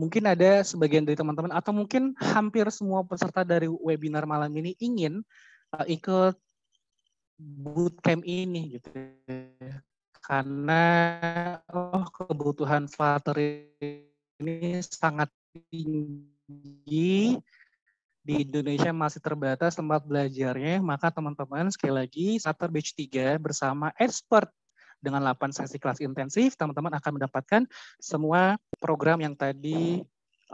mungkin ada sebagian dari teman-teman atau mungkin hampir semua peserta dari webinar malam ini ingin eh, ikut bootcamp ini gitu ya. karena oh kebutuhan Flutter ini sangat tinggi di Indonesia masih terbatas tempat belajarnya maka teman-teman sekali lagi Flutter Batch 3 bersama expert dengan 8 sesi kelas intensif teman-teman akan mendapatkan semua program yang tadi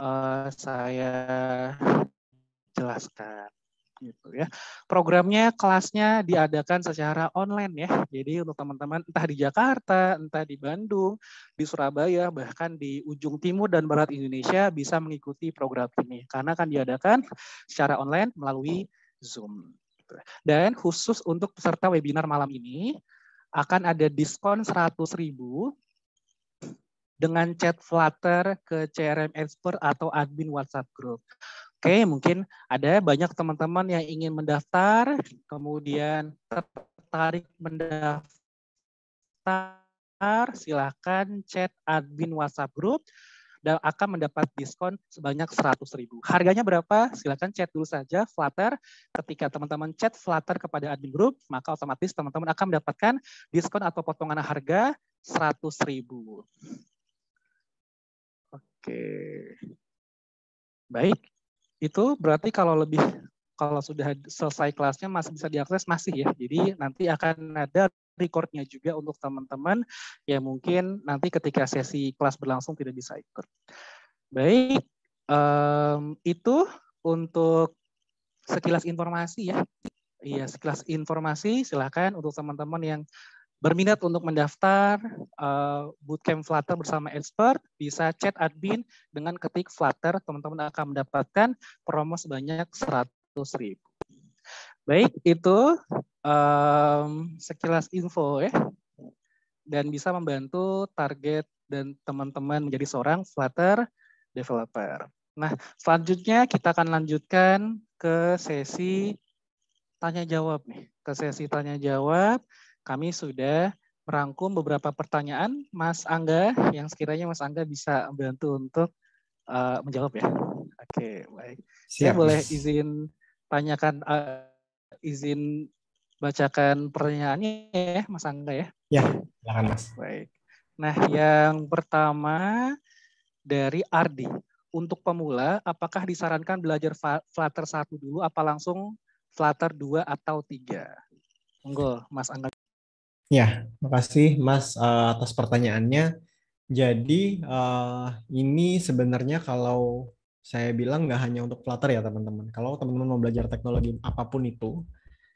uh, saya jelaskan gitu ya. Programnya kelasnya diadakan secara online ya. Jadi untuk teman-teman entah di Jakarta, entah di Bandung, di Surabaya, bahkan di ujung timur dan barat Indonesia bisa mengikuti program ini karena akan diadakan secara online melalui Zoom. Dan khusus untuk peserta webinar malam ini akan ada diskon 100.000 dengan chat Flutter ke CRM Expert atau admin WhatsApp group. Oke, mungkin ada banyak teman-teman yang ingin mendaftar, kemudian tertarik mendaftar, silahkan chat admin WhatsApp grup dan akan mendapat diskon sebanyak 100.000. Harganya berapa? Silahkan chat dulu saja Flutter. Ketika teman-teman chat Flutter kepada admin grup, maka otomatis teman-teman akan mendapatkan diskon atau potongan harga 100.000. ribu. Oke. Baik, itu berarti kalau lebih kalau sudah selesai kelasnya masih bisa diakses masih ya. Jadi nanti akan ada recordnya juga untuk teman-teman yang mungkin nanti ketika sesi kelas berlangsung tidak bisa ikut. Baik, um, itu untuk sekilas informasi ya. Iya, sekilas informasi silahkan untuk teman-teman yang berminat untuk mendaftar uh, bootcamp Flutter bersama expert, bisa chat admin dengan ketik Flutter, teman-teman akan mendapatkan promo sebanyak 100 ribu. Baik, itu um, sekilas info ya, dan bisa membantu target dan teman-teman menjadi seorang Flutter developer. Nah, selanjutnya kita akan lanjutkan ke sesi tanya jawab nih, ke sesi tanya jawab kami sudah merangkum beberapa pertanyaan Mas Angga yang sekiranya Mas Angga bisa membantu untuk uh, menjawab ya. Oke, baik. Siap. Saya boleh izin tanyakan uh, izin bacakan pertanyaannya ya Mas Angga ya. Ya, silakan Mas. Baik. Nah, yang pertama dari Ardi. Untuk pemula, apakah disarankan belajar Flutter 1 dulu apa langsung Flutter 2 atau 3? Monggo Mas Angga. Ya, makasih Mas uh, atas pertanyaannya. Jadi uh, ini sebenarnya kalau saya bilang nggak hanya untuk Flutter ya teman-teman. Kalau teman-teman mau belajar teknologi apapun itu,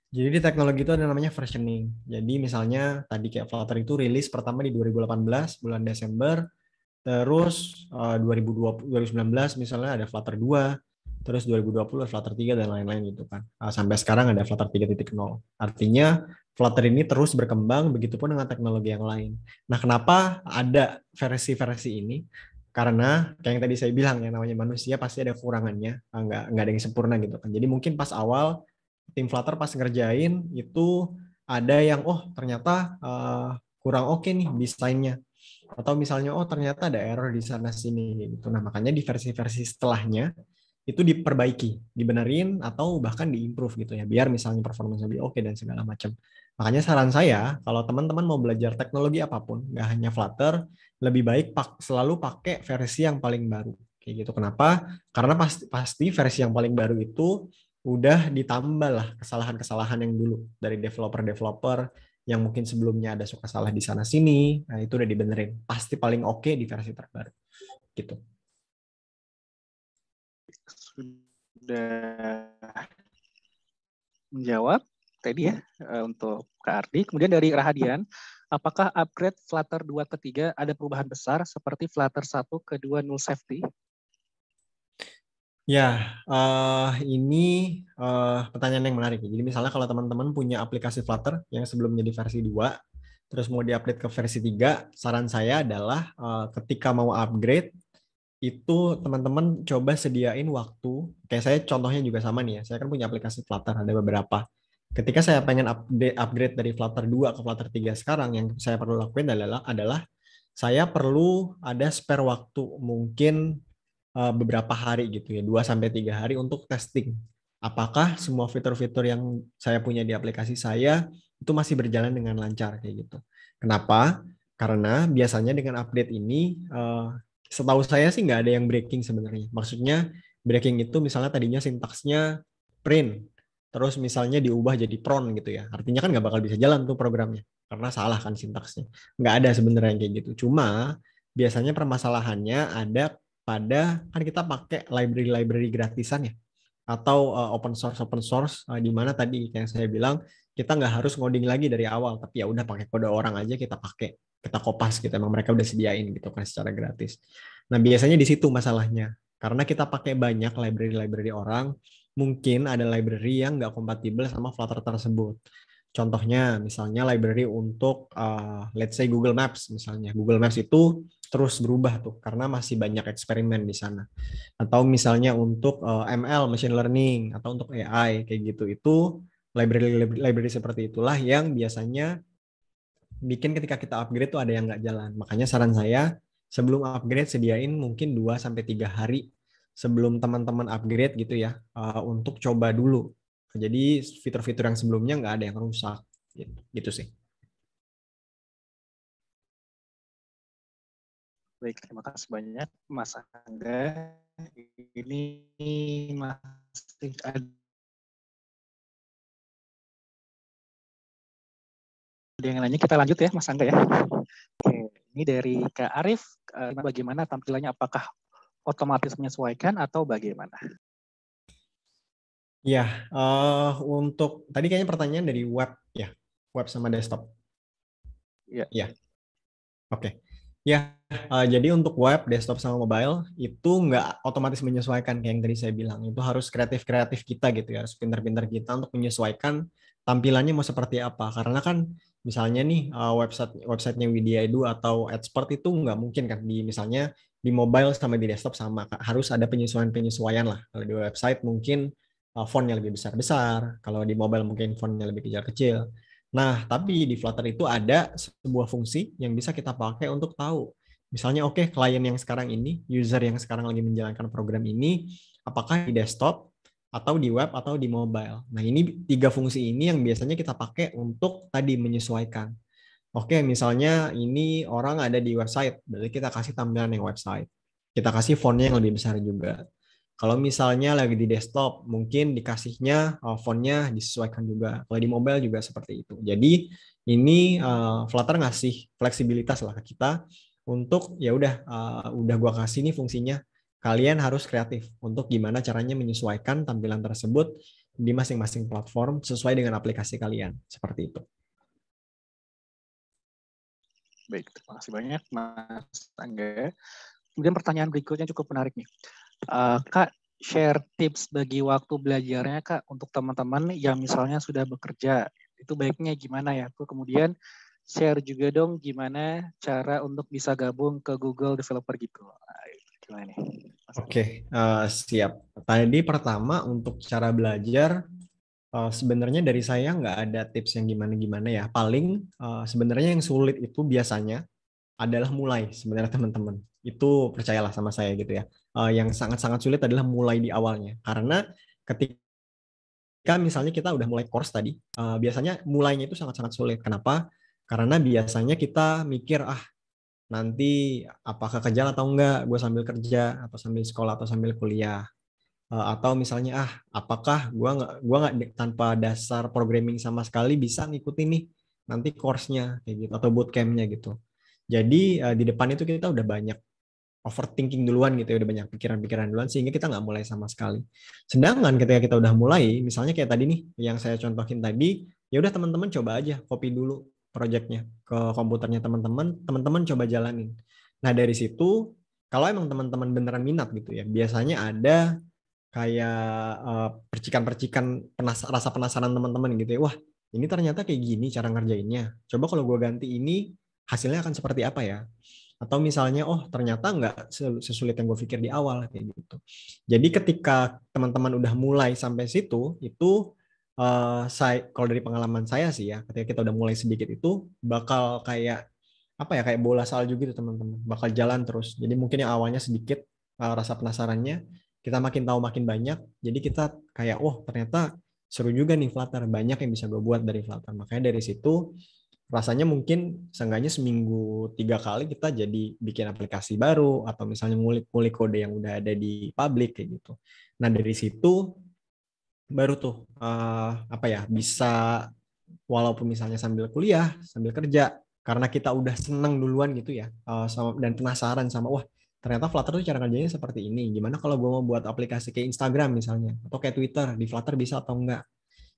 jadi di teknologi itu ada namanya versioning. Jadi misalnya tadi kayak Flutter itu rilis pertama di 2018 bulan Desember, terus uh, 2020, 2019 misalnya ada Flutter 2, terus 2020 ada Flutter 3 dan lain-lain gitu kan. Uh, sampai sekarang ada Flutter 3.0. Artinya Flutter ini terus berkembang begitupun dengan teknologi yang lain. Nah, kenapa ada versi-versi ini? Karena kayak yang tadi saya bilang yang namanya manusia pasti ada kekurangannya, nggak nggak ada yang sempurna gitu kan. Jadi mungkin pas awal tim Flutter pas ngerjain itu ada yang oh ternyata uh, kurang oke okay nih desainnya atau misalnya oh ternyata ada error di sana sini gitu. Nah, makanya di versi-versi setelahnya itu diperbaiki, dibenerin atau bahkan diimprove gitu ya, biar misalnya performanya lebih oke okay dan segala macam. Makanya saran saya, kalau teman-teman mau belajar teknologi apapun, nggak hanya Flutter, lebih baik pak, selalu pakai versi yang paling baru. Kayak gitu. Kenapa? Karena pasti, pasti versi yang paling baru itu udah ditambah lah kesalahan-kesalahan yang dulu dari developer-developer yang mungkin sebelumnya ada suka salah di sana sini, nah itu udah dibenerin. Pasti paling oke okay di versi terbaru. Gitu. Sudah menjawab tadi ya hmm. eh, untuk Kak Ardi. Kemudian dari Rahadian, apakah upgrade Flutter 2 ke 3 ada perubahan besar seperti Flutter 1 ke 2 null safety? Ya, uh, ini uh, pertanyaan yang menarik. Jadi misalnya kalau teman-teman punya aplikasi Flutter yang sebelumnya di versi 2, terus mau diupdate ke versi 3, saran saya adalah uh, ketika mau upgrade, itu teman-teman coba sediain waktu. Kayak saya contohnya juga sama nih ya. Saya kan punya aplikasi Flutter ada beberapa ketika saya pengen update upgrade dari Flutter 2 ke Flutter 3 sekarang yang saya perlu lakuin adalah adalah saya perlu ada spare waktu mungkin eh, beberapa hari gitu ya 2 sampai 3 hari untuk testing apakah semua fitur-fitur yang saya punya di aplikasi saya itu masih berjalan dengan lancar kayak gitu. Kenapa? Karena biasanya dengan update ini eh, setahu saya sih nggak ada yang breaking sebenarnya. Maksudnya breaking itu misalnya tadinya sintaksnya print terus misalnya diubah jadi pron gitu ya. Artinya kan nggak bakal bisa jalan tuh programnya karena salah kan sintaksnya. Nggak ada sebenarnya yang kayak gitu. Cuma biasanya permasalahannya ada pada kan kita pakai library-library gratisan ya atau uh, open source open source uh, di mana tadi yang saya bilang kita nggak harus ngoding lagi dari awal tapi ya udah pakai kode orang aja kita pakai kita kopas gitu emang mereka udah sediain gitu kan secara gratis. Nah biasanya di situ masalahnya karena kita pakai banyak library-library orang mungkin ada library yang nggak kompatibel sama Flutter tersebut. Contohnya misalnya library untuk uh, let's say Google Maps misalnya. Google Maps itu terus berubah tuh karena masih banyak eksperimen di sana. Atau misalnya untuk uh, eh, ML machine learning atau untuk AI kayak gitu itu library library seperti itulah yang biasanya bikin ketika kita upgrade tuh ada yang nggak jalan. Makanya saran saya sebelum upgrade sediain mungkin 2 sampai tiga hari sebelum teman-teman upgrade gitu ya uh, untuk coba dulu. Jadi fitur-fitur yang sebelumnya nggak ada yang rusak gitu, gitu sih. Baik, terima kasih banyak Mas Angga. Ini masih ada ada yang nanya kita lanjut ya Mas Angga ya. Oke, ini dari Kak Arif, eh, bagaimana tampilannya apakah otomatis menyesuaikan atau bagaimana? Ya, uh, untuk tadi kayaknya pertanyaan dari web ya, web sama desktop. Ya. Ya. Oke. Okay. Ya, uh, jadi untuk web, desktop sama mobile itu nggak otomatis menyesuaikan kayak yang tadi saya bilang. Itu harus kreatif-kreatif kita gitu ya, harus pintar-pintar kita untuk menyesuaikan tampilannya mau seperti apa. Karena kan misalnya nih uh, website websitenya Widya Edu atau Adsport itu nggak mungkin kan di misalnya di mobile sama di desktop sama harus ada penyesuaian-penyesuaian lah kalau di website mungkin uh, fontnya lebih besar-besar kalau di mobile mungkin fontnya lebih kecil-kecil nah tapi di Flutter itu ada sebuah fungsi yang bisa kita pakai untuk tahu misalnya oke okay, klien yang sekarang ini user yang sekarang lagi menjalankan program ini apakah di desktop atau di web atau di mobile nah ini tiga fungsi ini yang biasanya kita pakai untuk tadi menyesuaikan Oke, misalnya ini orang ada di website, berarti kita kasih tampilan yang website. Kita kasih fontnya yang lebih besar juga. Kalau misalnya lagi di desktop, mungkin dikasihnya uh, fontnya disesuaikan juga. Kalau di mobile juga seperti itu. Jadi ini uh, Flutter ngasih fleksibilitas lah ke kita untuk ya udah uh, udah gua kasih nih fungsinya. Kalian harus kreatif untuk gimana caranya menyesuaikan tampilan tersebut di masing-masing platform sesuai dengan aplikasi kalian. Seperti itu. Baik, terima kasih banyak Mas Angga. Kemudian pertanyaan berikutnya cukup menarik nih. Uh, Kak, share tips bagi waktu belajarnya Kak untuk teman-teman yang misalnya sudah bekerja. Itu baiknya gimana ya? Tuh kemudian share juga dong gimana cara untuk bisa gabung ke Google Developer gitu. Nah, gimana nih? Oke, okay, uh, eh, siap. Tadi nah, pertama untuk cara belajar Eh, sebenarnya dari saya nggak ada tips yang gimana-gimana ya. Paling uh, sebenarnya yang sulit itu biasanya adalah mulai sebenarnya teman-teman. Itu percayalah sama saya gitu ya. Uh, yang sangat-sangat sulit adalah mulai di awalnya. Karena ketika misalnya kita udah mulai course tadi, uh, biasanya mulainya itu sangat-sangat sulit. Kenapa? Karena biasanya kita mikir, ah nanti apakah kerja atau enggak, gue sambil kerja, atau sambil sekolah, atau sambil kuliah Eh, atau misalnya ah apakah gue nggak gua nggak tanpa dasar programming sama sekali bisa ngikutin nih nanti course-nya kayak gitu atau bootcamp-nya gitu jadi uh, di depan itu kita udah banyak overthinking duluan gitu ya udah banyak pikiran-pikiran duluan sehingga kita nggak mulai sama sekali sedangkan ketika kita udah mulai misalnya kayak tadi nih yang saya contohin tadi ya udah teman-teman coba aja copy dulu projectnya ke komputernya teman-teman teman-teman coba jalanin nah dari situ kalau emang teman-teman beneran minat gitu ya biasanya ada kayak percikan eh, percikan-percikan penas rasa penasaran teman-teman gitu ya. Wah, ini ternyata kayak gini cara ngerjainnya. Coba kalau gue ganti ini, hasilnya akan seperti apa ya? Atau misalnya, oh ternyata nggak sesulit yang gue pikir di awal kayak gitu. Jadi ketika teman-teman udah mulai sampai situ, itu uh, saya kalau dari pengalaman saya sih ya, ketika kita udah mulai sedikit itu bakal kayak apa ya kayak bola salju gitu teman-teman, bakal jalan terus. Jadi mungkin yang awalnya sedikit uh, rasa penasarannya, kita makin tahu makin banyak jadi kita kayak oh ternyata seru juga nih Flutter banyak yang bisa gue buat dari Flutter makanya dari situ rasanya mungkin seenggaknya seminggu tiga kali kita jadi bikin aplikasi baru atau misalnya ngulik-ngulik kode yang udah ada di publik kayak gitu nah dari situ baru tuh uh, apa ya bisa walaupun misalnya sambil kuliah sambil kerja karena kita udah seneng duluan gitu ya uh, sama, dan penasaran sama wah ternyata Flutter tuh cara kerjanya seperti ini. Gimana kalau gue mau buat aplikasi kayak Instagram misalnya, atau kayak Twitter, di Flutter bisa atau enggak.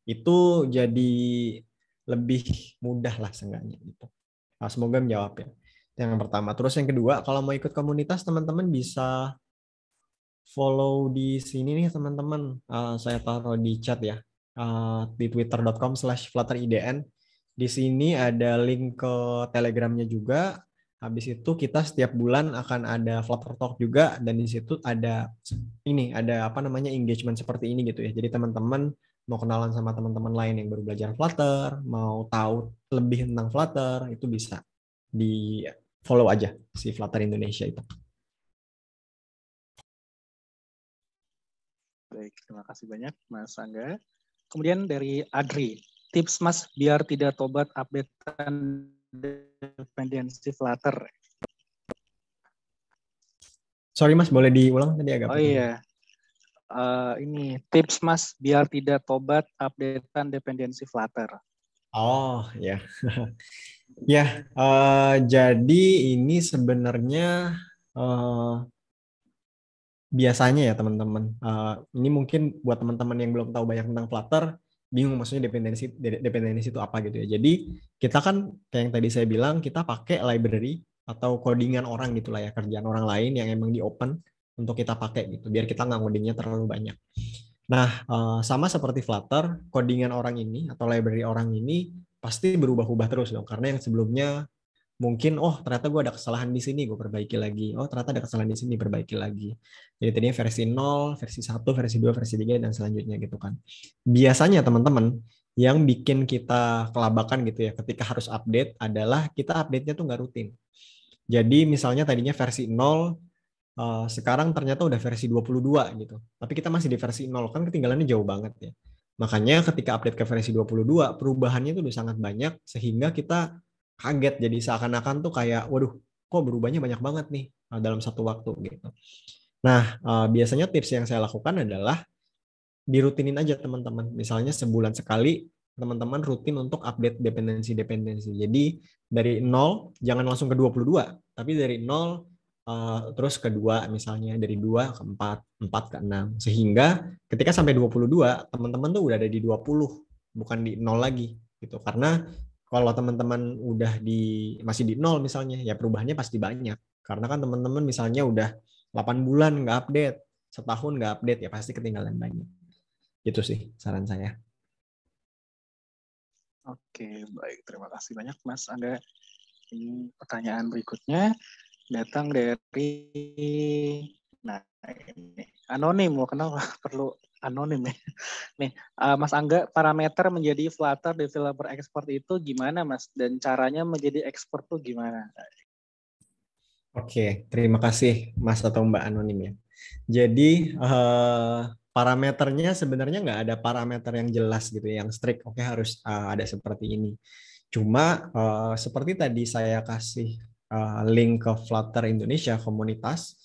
Itu jadi lebih mudah lah seenggaknya gitu. Nah, semoga menjawab ya. Yang pertama. Terus yang kedua, kalau mau ikut komunitas teman-teman bisa follow di sini nih teman-teman. Uh, saya taruh di chat ya. Uh, di twitter.com slash flutteridn. Di sini ada link ke telegramnya juga Habis itu kita setiap bulan akan ada Flutter Talk juga dan di situ ada ini ada apa namanya engagement seperti ini gitu ya. Jadi teman-teman mau kenalan sama teman-teman lain yang baru belajar Flutter, mau tahu lebih tentang Flutter itu bisa di follow aja si Flutter Indonesia itu. Baik, terima kasih banyak Mas Angga. Kemudian dari Adri, tips Mas biar tidak tobat updatean dependency Flutter. Sorry mas, boleh diulang tadi agak. Oh iya, uh, ini tips mas biar tidak tobat updatean dependensi Flutter. Oh ya, <laughs> ya yeah, uh, jadi ini sebenarnya uh, biasanya ya teman-teman. Uh, ini mungkin buat teman-teman yang belum tahu banyak tentang Flutter, bingung maksudnya dependensi dependensi itu apa gitu ya. Jadi kita kan kayak yang tadi saya bilang kita pakai library atau codingan orang gitu lah ya kerjaan orang lain yang emang di open untuk kita pakai gitu biar kita nggak codingnya terlalu banyak. Nah eh, sama seperti Flutter, codingan orang ini atau library orang ini pasti berubah-ubah terus dong karena yang sebelumnya mungkin oh ternyata gue ada kesalahan di sini gue perbaiki lagi oh ternyata ada kesalahan di sini perbaiki lagi jadi tadinya versi 0 versi 1 versi 2 versi 3 dan selanjutnya gitu kan biasanya teman-teman yang bikin kita kelabakan gitu ya ketika harus update adalah kita update-nya tuh nggak rutin jadi misalnya tadinya versi 0 uh, eh, sekarang ternyata udah versi 22 gitu tapi kita masih di versi 0 kan ketinggalannya jauh banget ya makanya ketika update ke versi 22 perubahannya tuh udah sangat banyak sehingga kita kaget jadi seakan-akan tuh kayak waduh kok berubahnya banyak banget nih eh, dalam satu waktu gitu. Nah eh, biasanya tips yang saya lakukan adalah dirutinin aja teman-teman. Misalnya sebulan sekali teman-teman rutin untuk update dependensi-dependensi. Jadi dari nol jangan langsung ke 22, tapi dari nol eh, terus ke dua, misalnya dari dua ke empat, empat ke enam, Sehingga ketika sampai 22, teman-teman tuh udah ada di 20, bukan di nol lagi gitu. Karena kalau teman-teman udah di masih di nol misalnya ya perubahannya pasti banyak karena kan teman-teman misalnya udah 8 bulan nggak update setahun nggak update ya pasti ketinggalan banyak itu sih saran saya Oke, baik. Terima kasih banyak, Mas. Ada ini pertanyaan berikutnya datang dari nah ini anonim mau kenal <laughs> perlu anonim ya. <laughs> Nih, uh, Mas Angga, parameter menjadi Flutter developer expert itu gimana, Mas? Dan caranya menjadi expert itu gimana? Oke, terima kasih Mas atau Mbak anonim ya. Jadi uh, parameternya sebenarnya nggak ada parameter yang jelas gitu, ya, yang strict. Oke okay, harus uh, ada seperti ini. Cuma uh, seperti tadi saya kasih uh, link ke Flutter Indonesia komunitas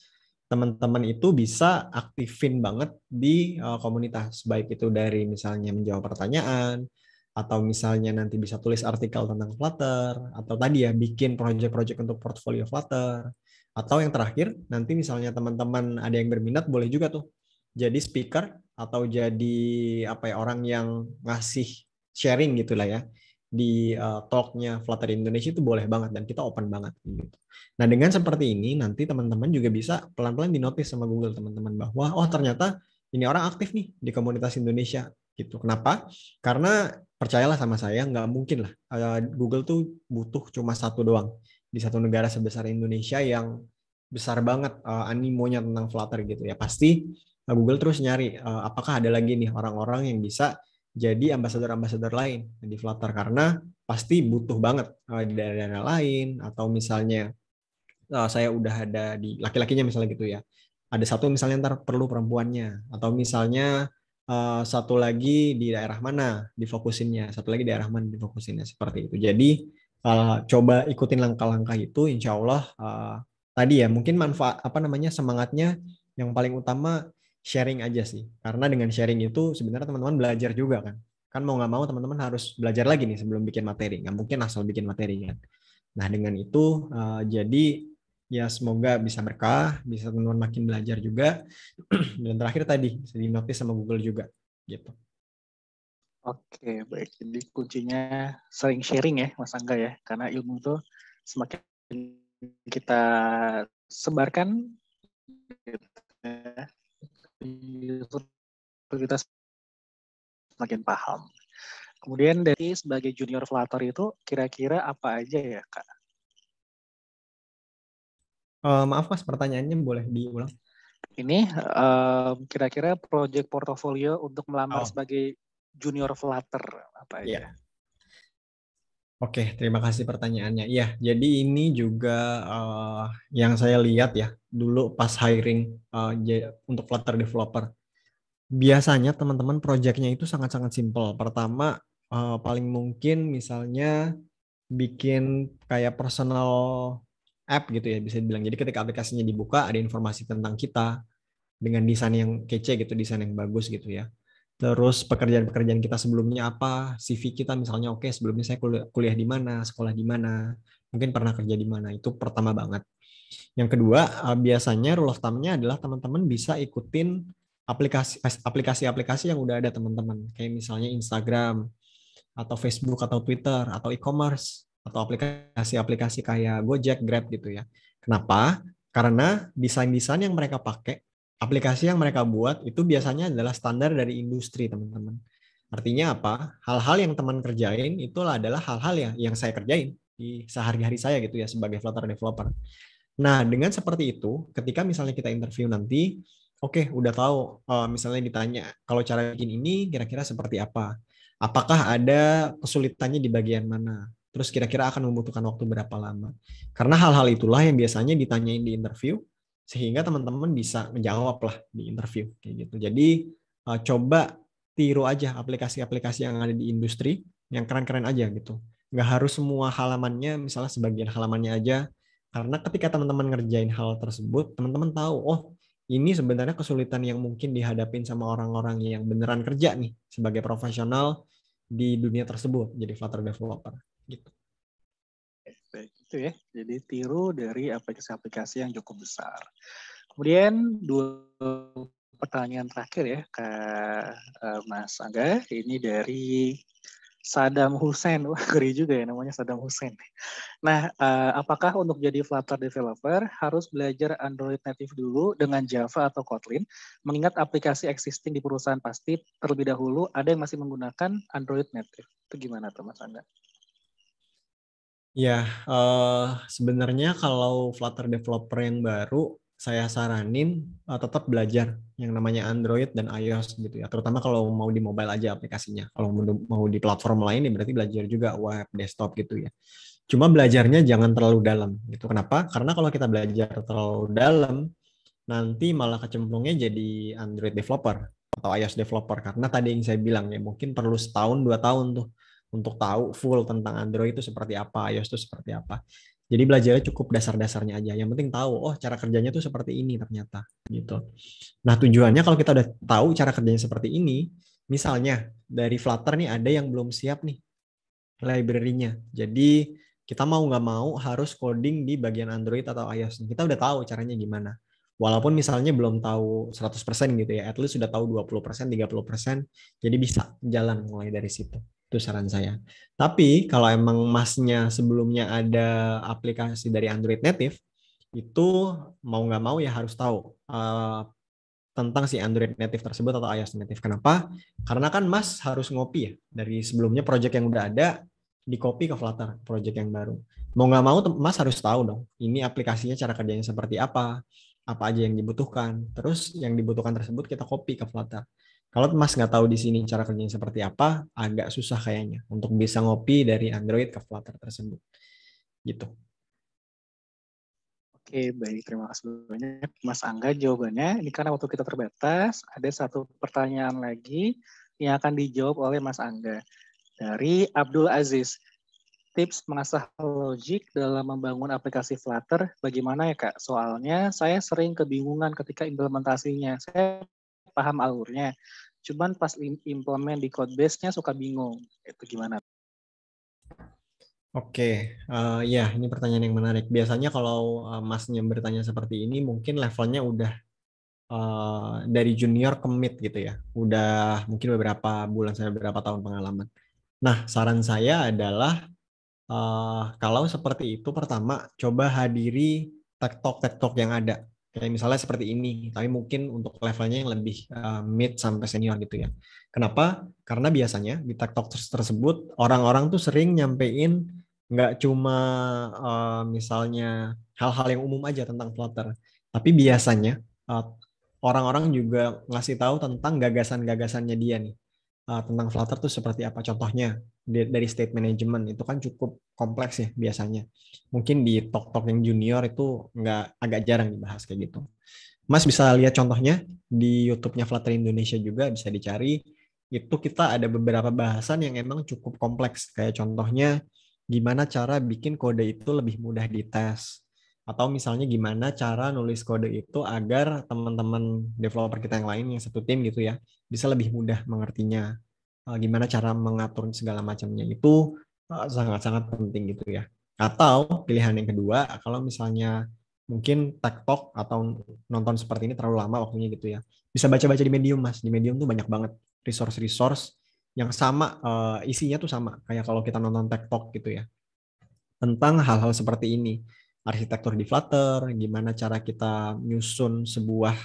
teman-teman itu bisa aktifin banget di uh, komunitas baik itu dari misalnya menjawab pertanyaan atau misalnya nanti bisa tulis artikel tentang Flutter atau tadi ya bikin project-project untuk portfolio Flutter atau yang terakhir nanti misalnya teman-teman ada yang berminat boleh juga tuh jadi speaker atau jadi apa ya orang yang ngasih sharing gitulah ya di uh, talknya Flutter Indonesia itu boleh banget dan kita open banget gitu. Nah dengan seperti ini nanti teman-teman juga bisa pelan-pelan dinotis sama Google teman-teman bahwa oh ternyata ini orang aktif nih di komunitas Indonesia gitu. Kenapa? Karena percayalah sama saya nggak mungkin lah uh, Google tuh butuh cuma satu doang di satu negara sebesar Indonesia yang besar banget uh, animonya tentang Flutter gitu ya pasti uh, Google terus nyari uh, apakah ada lagi nih orang-orang yang bisa jadi ambasador-ambasador lain di Flutter karena pasti butuh banget eh, di daerah-daerah lain atau misalnya eh, saya udah ada di laki-lakinya misalnya gitu ya ada satu misalnya ntar perlu perempuannya atau misalnya uh, satu lagi di daerah mana difokusinnya satu lagi di daerah mana difokusinnya seperti itu jadi uh, coba ikutin langkah-langkah itu insyaallah uh, tadi ya mungkin manfaat apa namanya semangatnya yang paling utama sharing aja sih. Karena dengan sharing itu sebenarnya teman-teman belajar juga kan. Kan mau nggak mau teman-teman harus belajar lagi nih sebelum bikin materi. Nggak mungkin asal bikin materi kan. Nah dengan itu uh, jadi ya semoga bisa berkah, bisa teman-teman makin belajar juga. <clears throat> Dan terakhir tadi bisa dinotis sama Google juga gitu. Oke, baik. Jadi kuncinya sering sharing ya, Mas Angga ya. Karena ilmu itu semakin kita sebarkan user kita semakin paham. Kemudian dari sebagai junior Flutter itu kira-kira apa aja ya kak? Uh, maaf mas, pertanyaannya boleh diulang. Ini uh, kira-kira project portofolio untuk melamar oh. sebagai junior Flutter apa aja? Yeah. Oke, terima kasih pertanyaannya. Iya, jadi ini juga uh, yang saya lihat ya dulu pas hiring uh, untuk Flutter developer. Biasanya teman-teman proyeknya itu sangat-sangat simple. Pertama, uh, paling mungkin misalnya bikin kayak personal app gitu ya bisa dibilang. Jadi ketika aplikasinya dibuka ada informasi tentang kita dengan desain yang kece gitu, desain yang bagus gitu ya terus pekerjaan-pekerjaan kita sebelumnya apa, CV kita misalnya oke okay, sebelumnya saya kuliah, kuliah di mana, sekolah di mana, mungkin pernah kerja di mana, itu pertama banget. Yang kedua, eh, biasanya rule of thumb-nya adalah teman-teman bisa ikutin aplikasi aplikasi-aplikasi yang udah ada teman-teman, kayak misalnya Instagram atau Facebook atau Twitter atau e-commerce atau aplikasi-aplikasi kayak Gojek, Grab gitu ya. Kenapa? Karena desain-desain yang mereka pakai aplikasi yang mereka buat itu biasanya adalah standar dari industri, teman-teman. Artinya apa? Hal-hal yang teman kerjain itu adalah hal-hal yang yang saya kerjain di sehari-hari saya gitu ya sebagai Flutter developer. Nah, dengan seperti itu, ketika misalnya kita interview nanti, oke, okay, udah tahu uh, misalnya ditanya kalau cara bikin ini kira-kira seperti apa? Apakah ada kesulitannya di bagian mana? Terus kira-kira akan membutuhkan waktu berapa lama? Karena hal-hal itulah yang biasanya ditanyain di interview sehingga teman-teman bisa menjawab lah di interview kayak gitu. Jadi uh, coba tiru aja aplikasi-aplikasi yang ada di industri yang keren-keren aja gitu. Nggak harus semua halamannya, misalnya sebagian halamannya aja. Karena ketika teman-teman ngerjain hal tersebut, teman-teman tahu, oh ini sebenarnya kesulitan yang mungkin dihadapin sama orang-orang yang beneran kerja nih sebagai profesional di dunia tersebut jadi Flutter developer gitu gitu ya. Jadi tiru dari aplikasi-aplikasi yang cukup besar. Kemudian dua pertanyaan terakhir ya uh, Mas Angga ini dari Saddam Hussein, wah keren juga ya namanya Saddam Hussein. Nah, eh, apakah untuk jadi Flutter developer harus belajar Android native dulu dengan Java atau Kotlin? Mengingat aplikasi existing di perusahaan pasti terlebih dahulu ada yang masih menggunakan Android native. Itu gimana tuh Mas Angga? Ya, uh, sebenarnya kalau Flutter developer yang baru, saya saranin uh, tetap belajar yang namanya Android dan iOS gitu ya. Terutama kalau mau di mobile aja aplikasinya. Kalau mau di platform lain, ya berarti belajar juga web, desktop gitu ya. Cuma belajarnya jangan terlalu dalam gitu. Kenapa? Karena kalau kita belajar terlalu dalam, nanti malah kecemplungnya jadi Android developer atau iOS developer. Karena tadi yang saya bilang ya, mungkin perlu setahun, dua tahun tuh untuk tahu full tentang Android itu seperti apa, iOS itu seperti apa. Jadi belajarnya cukup dasar-dasarnya aja. Yang penting tahu, oh cara kerjanya tuh seperti ini ternyata gitu. Nah tujuannya kalau kita udah tahu cara kerjanya seperti ini, misalnya dari Flutter nih ada yang belum siap nih library-nya. Jadi kita mau nggak mau harus coding di bagian Android atau iOS. Kita udah tahu caranya gimana walaupun misalnya belum tahu 100% gitu ya, at least sudah tahu 20%, 30%, jadi bisa jalan mulai dari situ. Itu saran saya. Tapi kalau emang masnya sebelumnya ada aplikasi dari Android native, itu mau nggak mau ya harus tahu uh, tentang si Android native tersebut atau iOS native. Kenapa? Karena kan Mas harus ngopi ya dari sebelumnya project yang udah ada di copy ke Flutter, project yang baru. Mau nggak mau Mas harus tahu dong, ini aplikasinya cara kerjanya seperti apa, apa aja yang dibutuhkan. Terus yang dibutuhkan tersebut kita copy ke Flutter. Kalau Mas nggak tahu di sini cara kerjanya seperti apa, agak susah kayaknya untuk bisa ngopi dari Android ke Flutter tersebut. Gitu. Oke, baik. Terima kasih banyak Mas Angga jawabannya. Ini karena waktu kita terbatas, ada satu pertanyaan lagi yang akan dijawab oleh Mas Angga dari Abdul Aziz tips mengasah logik dalam membangun aplikasi Flutter bagaimana ya Kak? Soalnya saya sering kebingungan ketika implementasinya. Saya paham alurnya, cuman pas implement di code base-nya suka bingung. Itu gimana? Oke, uh, ya ini pertanyaan yang menarik. Biasanya kalau uh, eh, masnya bertanya seperti ini, mungkin levelnya udah uh, dari junior ke mid gitu ya. Udah mungkin beberapa bulan saya beberapa tahun pengalaman. Nah, saran saya adalah uh, kalau seperti itu pertama coba hadiri tektok tektok yang ada kayak misalnya seperti ini tapi mungkin untuk levelnya yang lebih uh, mid sampai senior gitu ya kenapa karena biasanya di tektok tersebut orang-orang tuh sering nyampein nggak cuma uh, misalnya hal-hal yang umum aja tentang Flutter tapi biasanya uh, orang-orang juga ngasih tahu tentang gagasan-gagasannya dia nih tentang Flutter tuh seperti apa contohnya dari state management itu kan cukup kompleks ya biasanya. Mungkin di talk talk yang junior itu nggak agak jarang dibahas kayak gitu. Mas bisa lihat contohnya di YouTube-nya Flutter Indonesia juga bisa dicari. Itu kita ada beberapa bahasan yang emang cukup kompleks. Kayak contohnya gimana cara bikin kode itu lebih mudah dites. Atau misalnya gimana cara nulis kode itu agar teman-teman developer kita yang lain yang satu tim gitu ya bisa lebih mudah mengertinya Eh, gimana cara mengatur segala macamnya itu eh, sangat-sangat penting gitu ya. Atau pilihan yang kedua, kalau misalnya mungkin TikTok atau nonton seperti ini terlalu lama waktunya gitu ya. Bisa baca-baca di Medium Mas. Di Medium tuh banyak banget resource-resource yang sama uh, isinya tuh sama kayak kalau kita nonton TikTok gitu ya. Tentang hal-hal seperti ini. Arsitektur di Flutter, gimana cara kita nyusun sebuah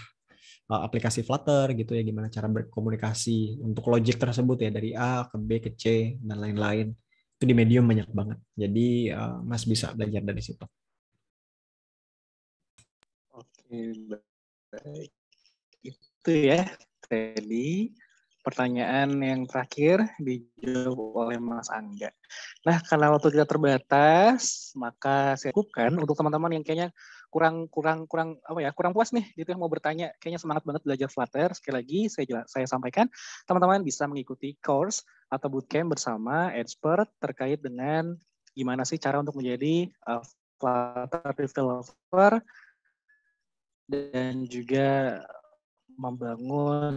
Eh, aplikasi Flutter gitu ya gimana cara berkomunikasi untuk logic tersebut ya dari A ke B ke C dan lain-lain itu di medium banyak banget jadi uh, Mas bisa belajar dari situ. Oke baik itu ya tadi pertanyaan yang terakhir dijawab oleh Mas Angga. Nah karena waktu kita terbatas maka saya cukupkan untuk teman-teman yang kayaknya kurang kurang kurang apa ya kurang puas nih gitu ya mau bertanya kayaknya semangat banget belajar Flutter sekali lagi saya jelas, saya sampaikan teman-teman bisa mengikuti course atau bootcamp bersama expert terkait dengan gimana sih cara untuk menjadi uh, Flutter developer dan juga membangun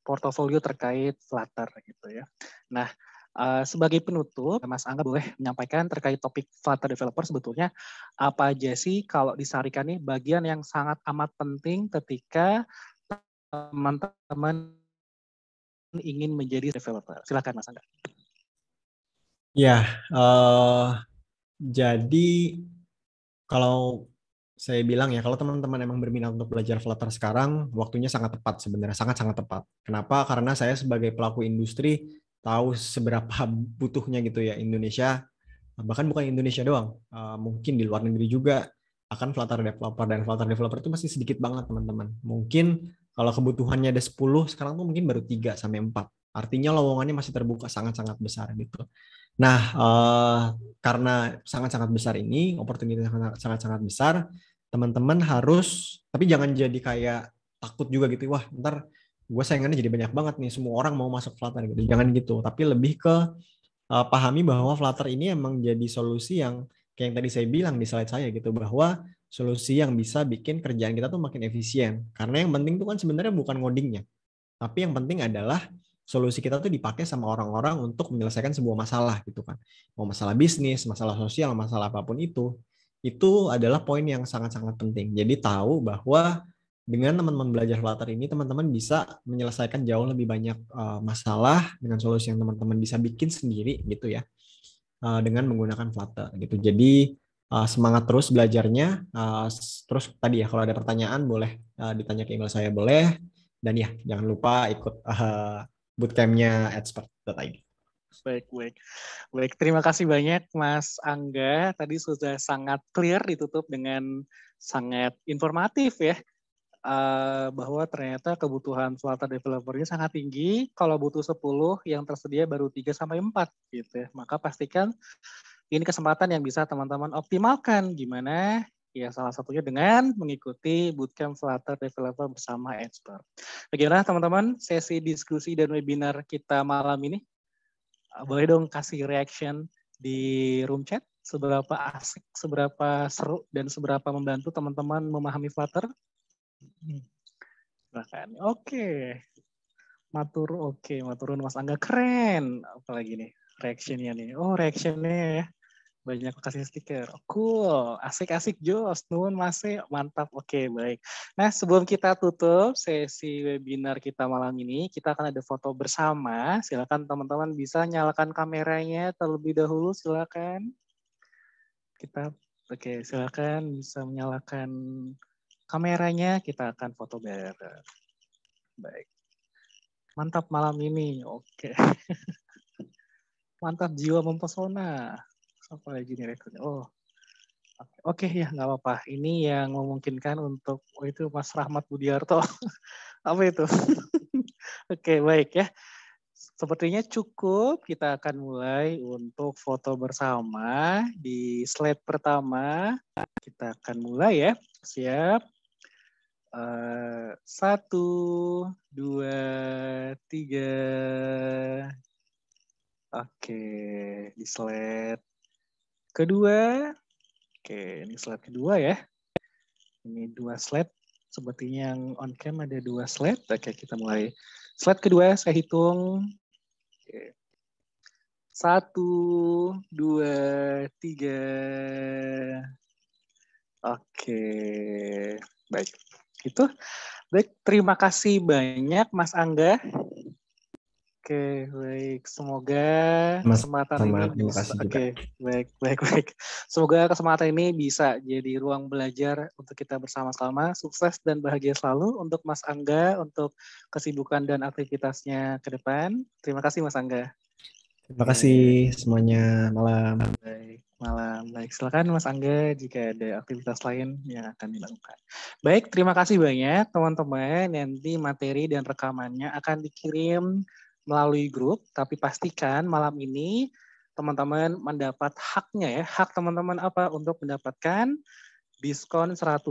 portofolio terkait Flutter gitu ya. Nah, Eh, sebagai penutup, Mas Angga boleh menyampaikan terkait topik Flutter Developer sebetulnya apa aja sih kalau disarikan nih bagian yang sangat amat penting ketika teman-teman ingin menjadi developer. Silakan Mas Angga. Ya, uh, jadi kalau saya bilang ya kalau teman-teman emang berminat untuk belajar Flutter sekarang, waktunya sangat tepat sebenarnya, sangat-sangat tepat. Kenapa? Karena saya sebagai pelaku industri tahu seberapa <laughs> butuhnya gitu ya Indonesia bahkan bukan Indonesia doang uh, mungkin di luar negeri juga akan Flutter developer dan Flutter developer itu masih sedikit banget teman-teman mungkin kalau kebutuhannya ada 10 sekarang tuh mungkin baru 3 sampai 4 artinya lowongannya masih terbuka sangat-sangat besar gitu nah uh, karena sangat-sangat besar ini opportunity sangat-sangat besar teman-teman harus tapi jangan jadi kayak takut juga gitu wah ntar gue sayangannya jadi banyak banget nih semua orang mau masuk Flutter gitu jangan gitu tapi lebih ke uh, pahami bahwa Flutter ini emang jadi solusi yang kayak yang tadi saya bilang di slide saya gitu bahwa solusi yang bisa bikin kerjaan kita tuh makin efisien karena yang penting tuh kan sebenarnya bukan codingnya tapi yang penting adalah solusi kita tuh dipakai sama orang-orang untuk menyelesaikan sebuah masalah gitu kan mau masalah bisnis masalah sosial masalah apapun itu itu adalah poin yang sangat-sangat penting jadi tahu bahwa dengan teman-teman belajar latar ini teman-teman bisa menyelesaikan jauh lebih banyak uh, masalah dengan solusi yang teman-teman bisa bikin sendiri gitu ya uh, dengan menggunakan Flutter gitu jadi uh, semangat terus belajarnya uh, terus tadi ya kalau ada pertanyaan boleh uh, ditanya ke email saya boleh dan ya jangan lupa ikut uh, bootcampnya expert.id Baik, baik. Baik, terima kasih banyak Mas Angga. Tadi sudah sangat clear ditutup dengan sangat informatif ya uh, bahwa ternyata kebutuhan swasta developernya sangat tinggi. Kalau butuh 10, yang tersedia baru 3 sampai 4 gitu ya. Maka pastikan ini kesempatan yang bisa teman-teman optimalkan. Gimana? Ya salah satunya dengan mengikuti bootcamp Flutter Developer bersama expert. Bagaimana teman-teman sesi diskusi dan webinar kita malam ini? Eh, boleh dong kasih reaction di room chat? Seberapa asik, seberapa seru, dan seberapa membantu teman-teman memahami Flutter? Bahkan oke. Okay. Matur oke, okay. maturun Mas Angga keren. Apalagi nih reaksinya nih. Oh, reaksinya ya. Banyak kasih stiker. Oh, cool, asik-asik Jos. Nuhun masih e. mantap. Oke, okay, baik. Nah, sebelum kita tutup sesi webinar kita malam ini, kita akan ada foto bersama. Silakan teman-teman bisa nyalakan kameranya terlebih dahulu. Silakan. Kita Oke, okay, silakan bisa menyalakan kameranya kita akan foto bareng. Baik. Mantap malam ini. Oke. <laughs> Mantap jiwa mempesona. Apa lagi nih rekornya? Oh. Oke, okay, ya nggak apa-apa. Ini yang memungkinkan untuk oh, itu Mas Rahmat Budiarto. <laughs> apa itu? <laughs> Oke, baik ya. Sepertinya cukup kita akan mulai untuk foto bersama di slide pertama. Kita akan mulai ya. Siap. Eh, satu, dua, tiga. Oke, di slide kedua. Oke, ini slide kedua ya. Ini dua slide. Sepertinya yang on cam ada dua slide. Oke, kita mulai. Slide kedua saya hitung. Oke. Satu, dua, tiga. Oke, baik gitu. Baik, terima kasih banyak Mas Angga. Oke, baik. Semoga Mas, kesempatan ini bisa, oke, baik, baik, baik. Semoga kesempatan ini bisa jadi ruang belajar untuk kita bersama-sama. Sukses dan bahagia selalu untuk Mas Angga untuk kesibukan dan aktivitasnya ke depan. Terima kasih Mas Angga. Terima iya, kasih iya, iya. semuanya malam. Baik, malam. Baik, silakan Mas Angga jika ada aktivitas lain yang akan dilakukan. Baik, terima kasih banyak teman-teman. Nanti materi dan rekamannya akan dikirim melalui grup, tapi pastikan malam ini teman-teman mendapat haknya ya. Hak teman-teman apa untuk mendapatkan diskon 100.000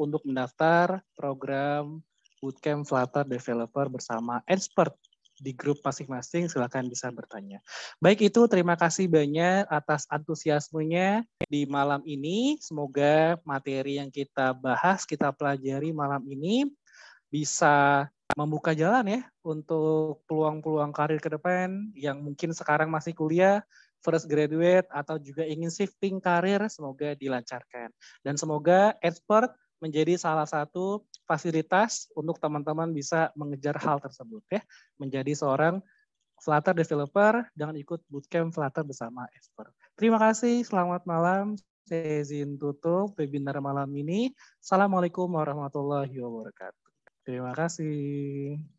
untuk mendaftar program Bootcamp Flutter Developer bersama Expert di grup masing-masing silahkan bisa bertanya. Baik itu terima kasih banyak atas antusiasmenya di malam ini. Semoga materi yang kita bahas, kita pelajari malam ini bisa membuka jalan ya untuk peluang-peluang karir ke depan yang mungkin sekarang masih kuliah, first graduate atau juga ingin shifting karir semoga dilancarkan. Dan semoga expert menjadi salah satu fasilitas untuk teman-teman bisa mengejar hal tersebut ya, menjadi seorang Flutter developer dengan ikut bootcamp Flutter bersama Esper. Terima kasih, selamat malam. Saya izin tutup webinar malam ini. Assalamualaikum warahmatullahi wabarakatuh. Terima kasih.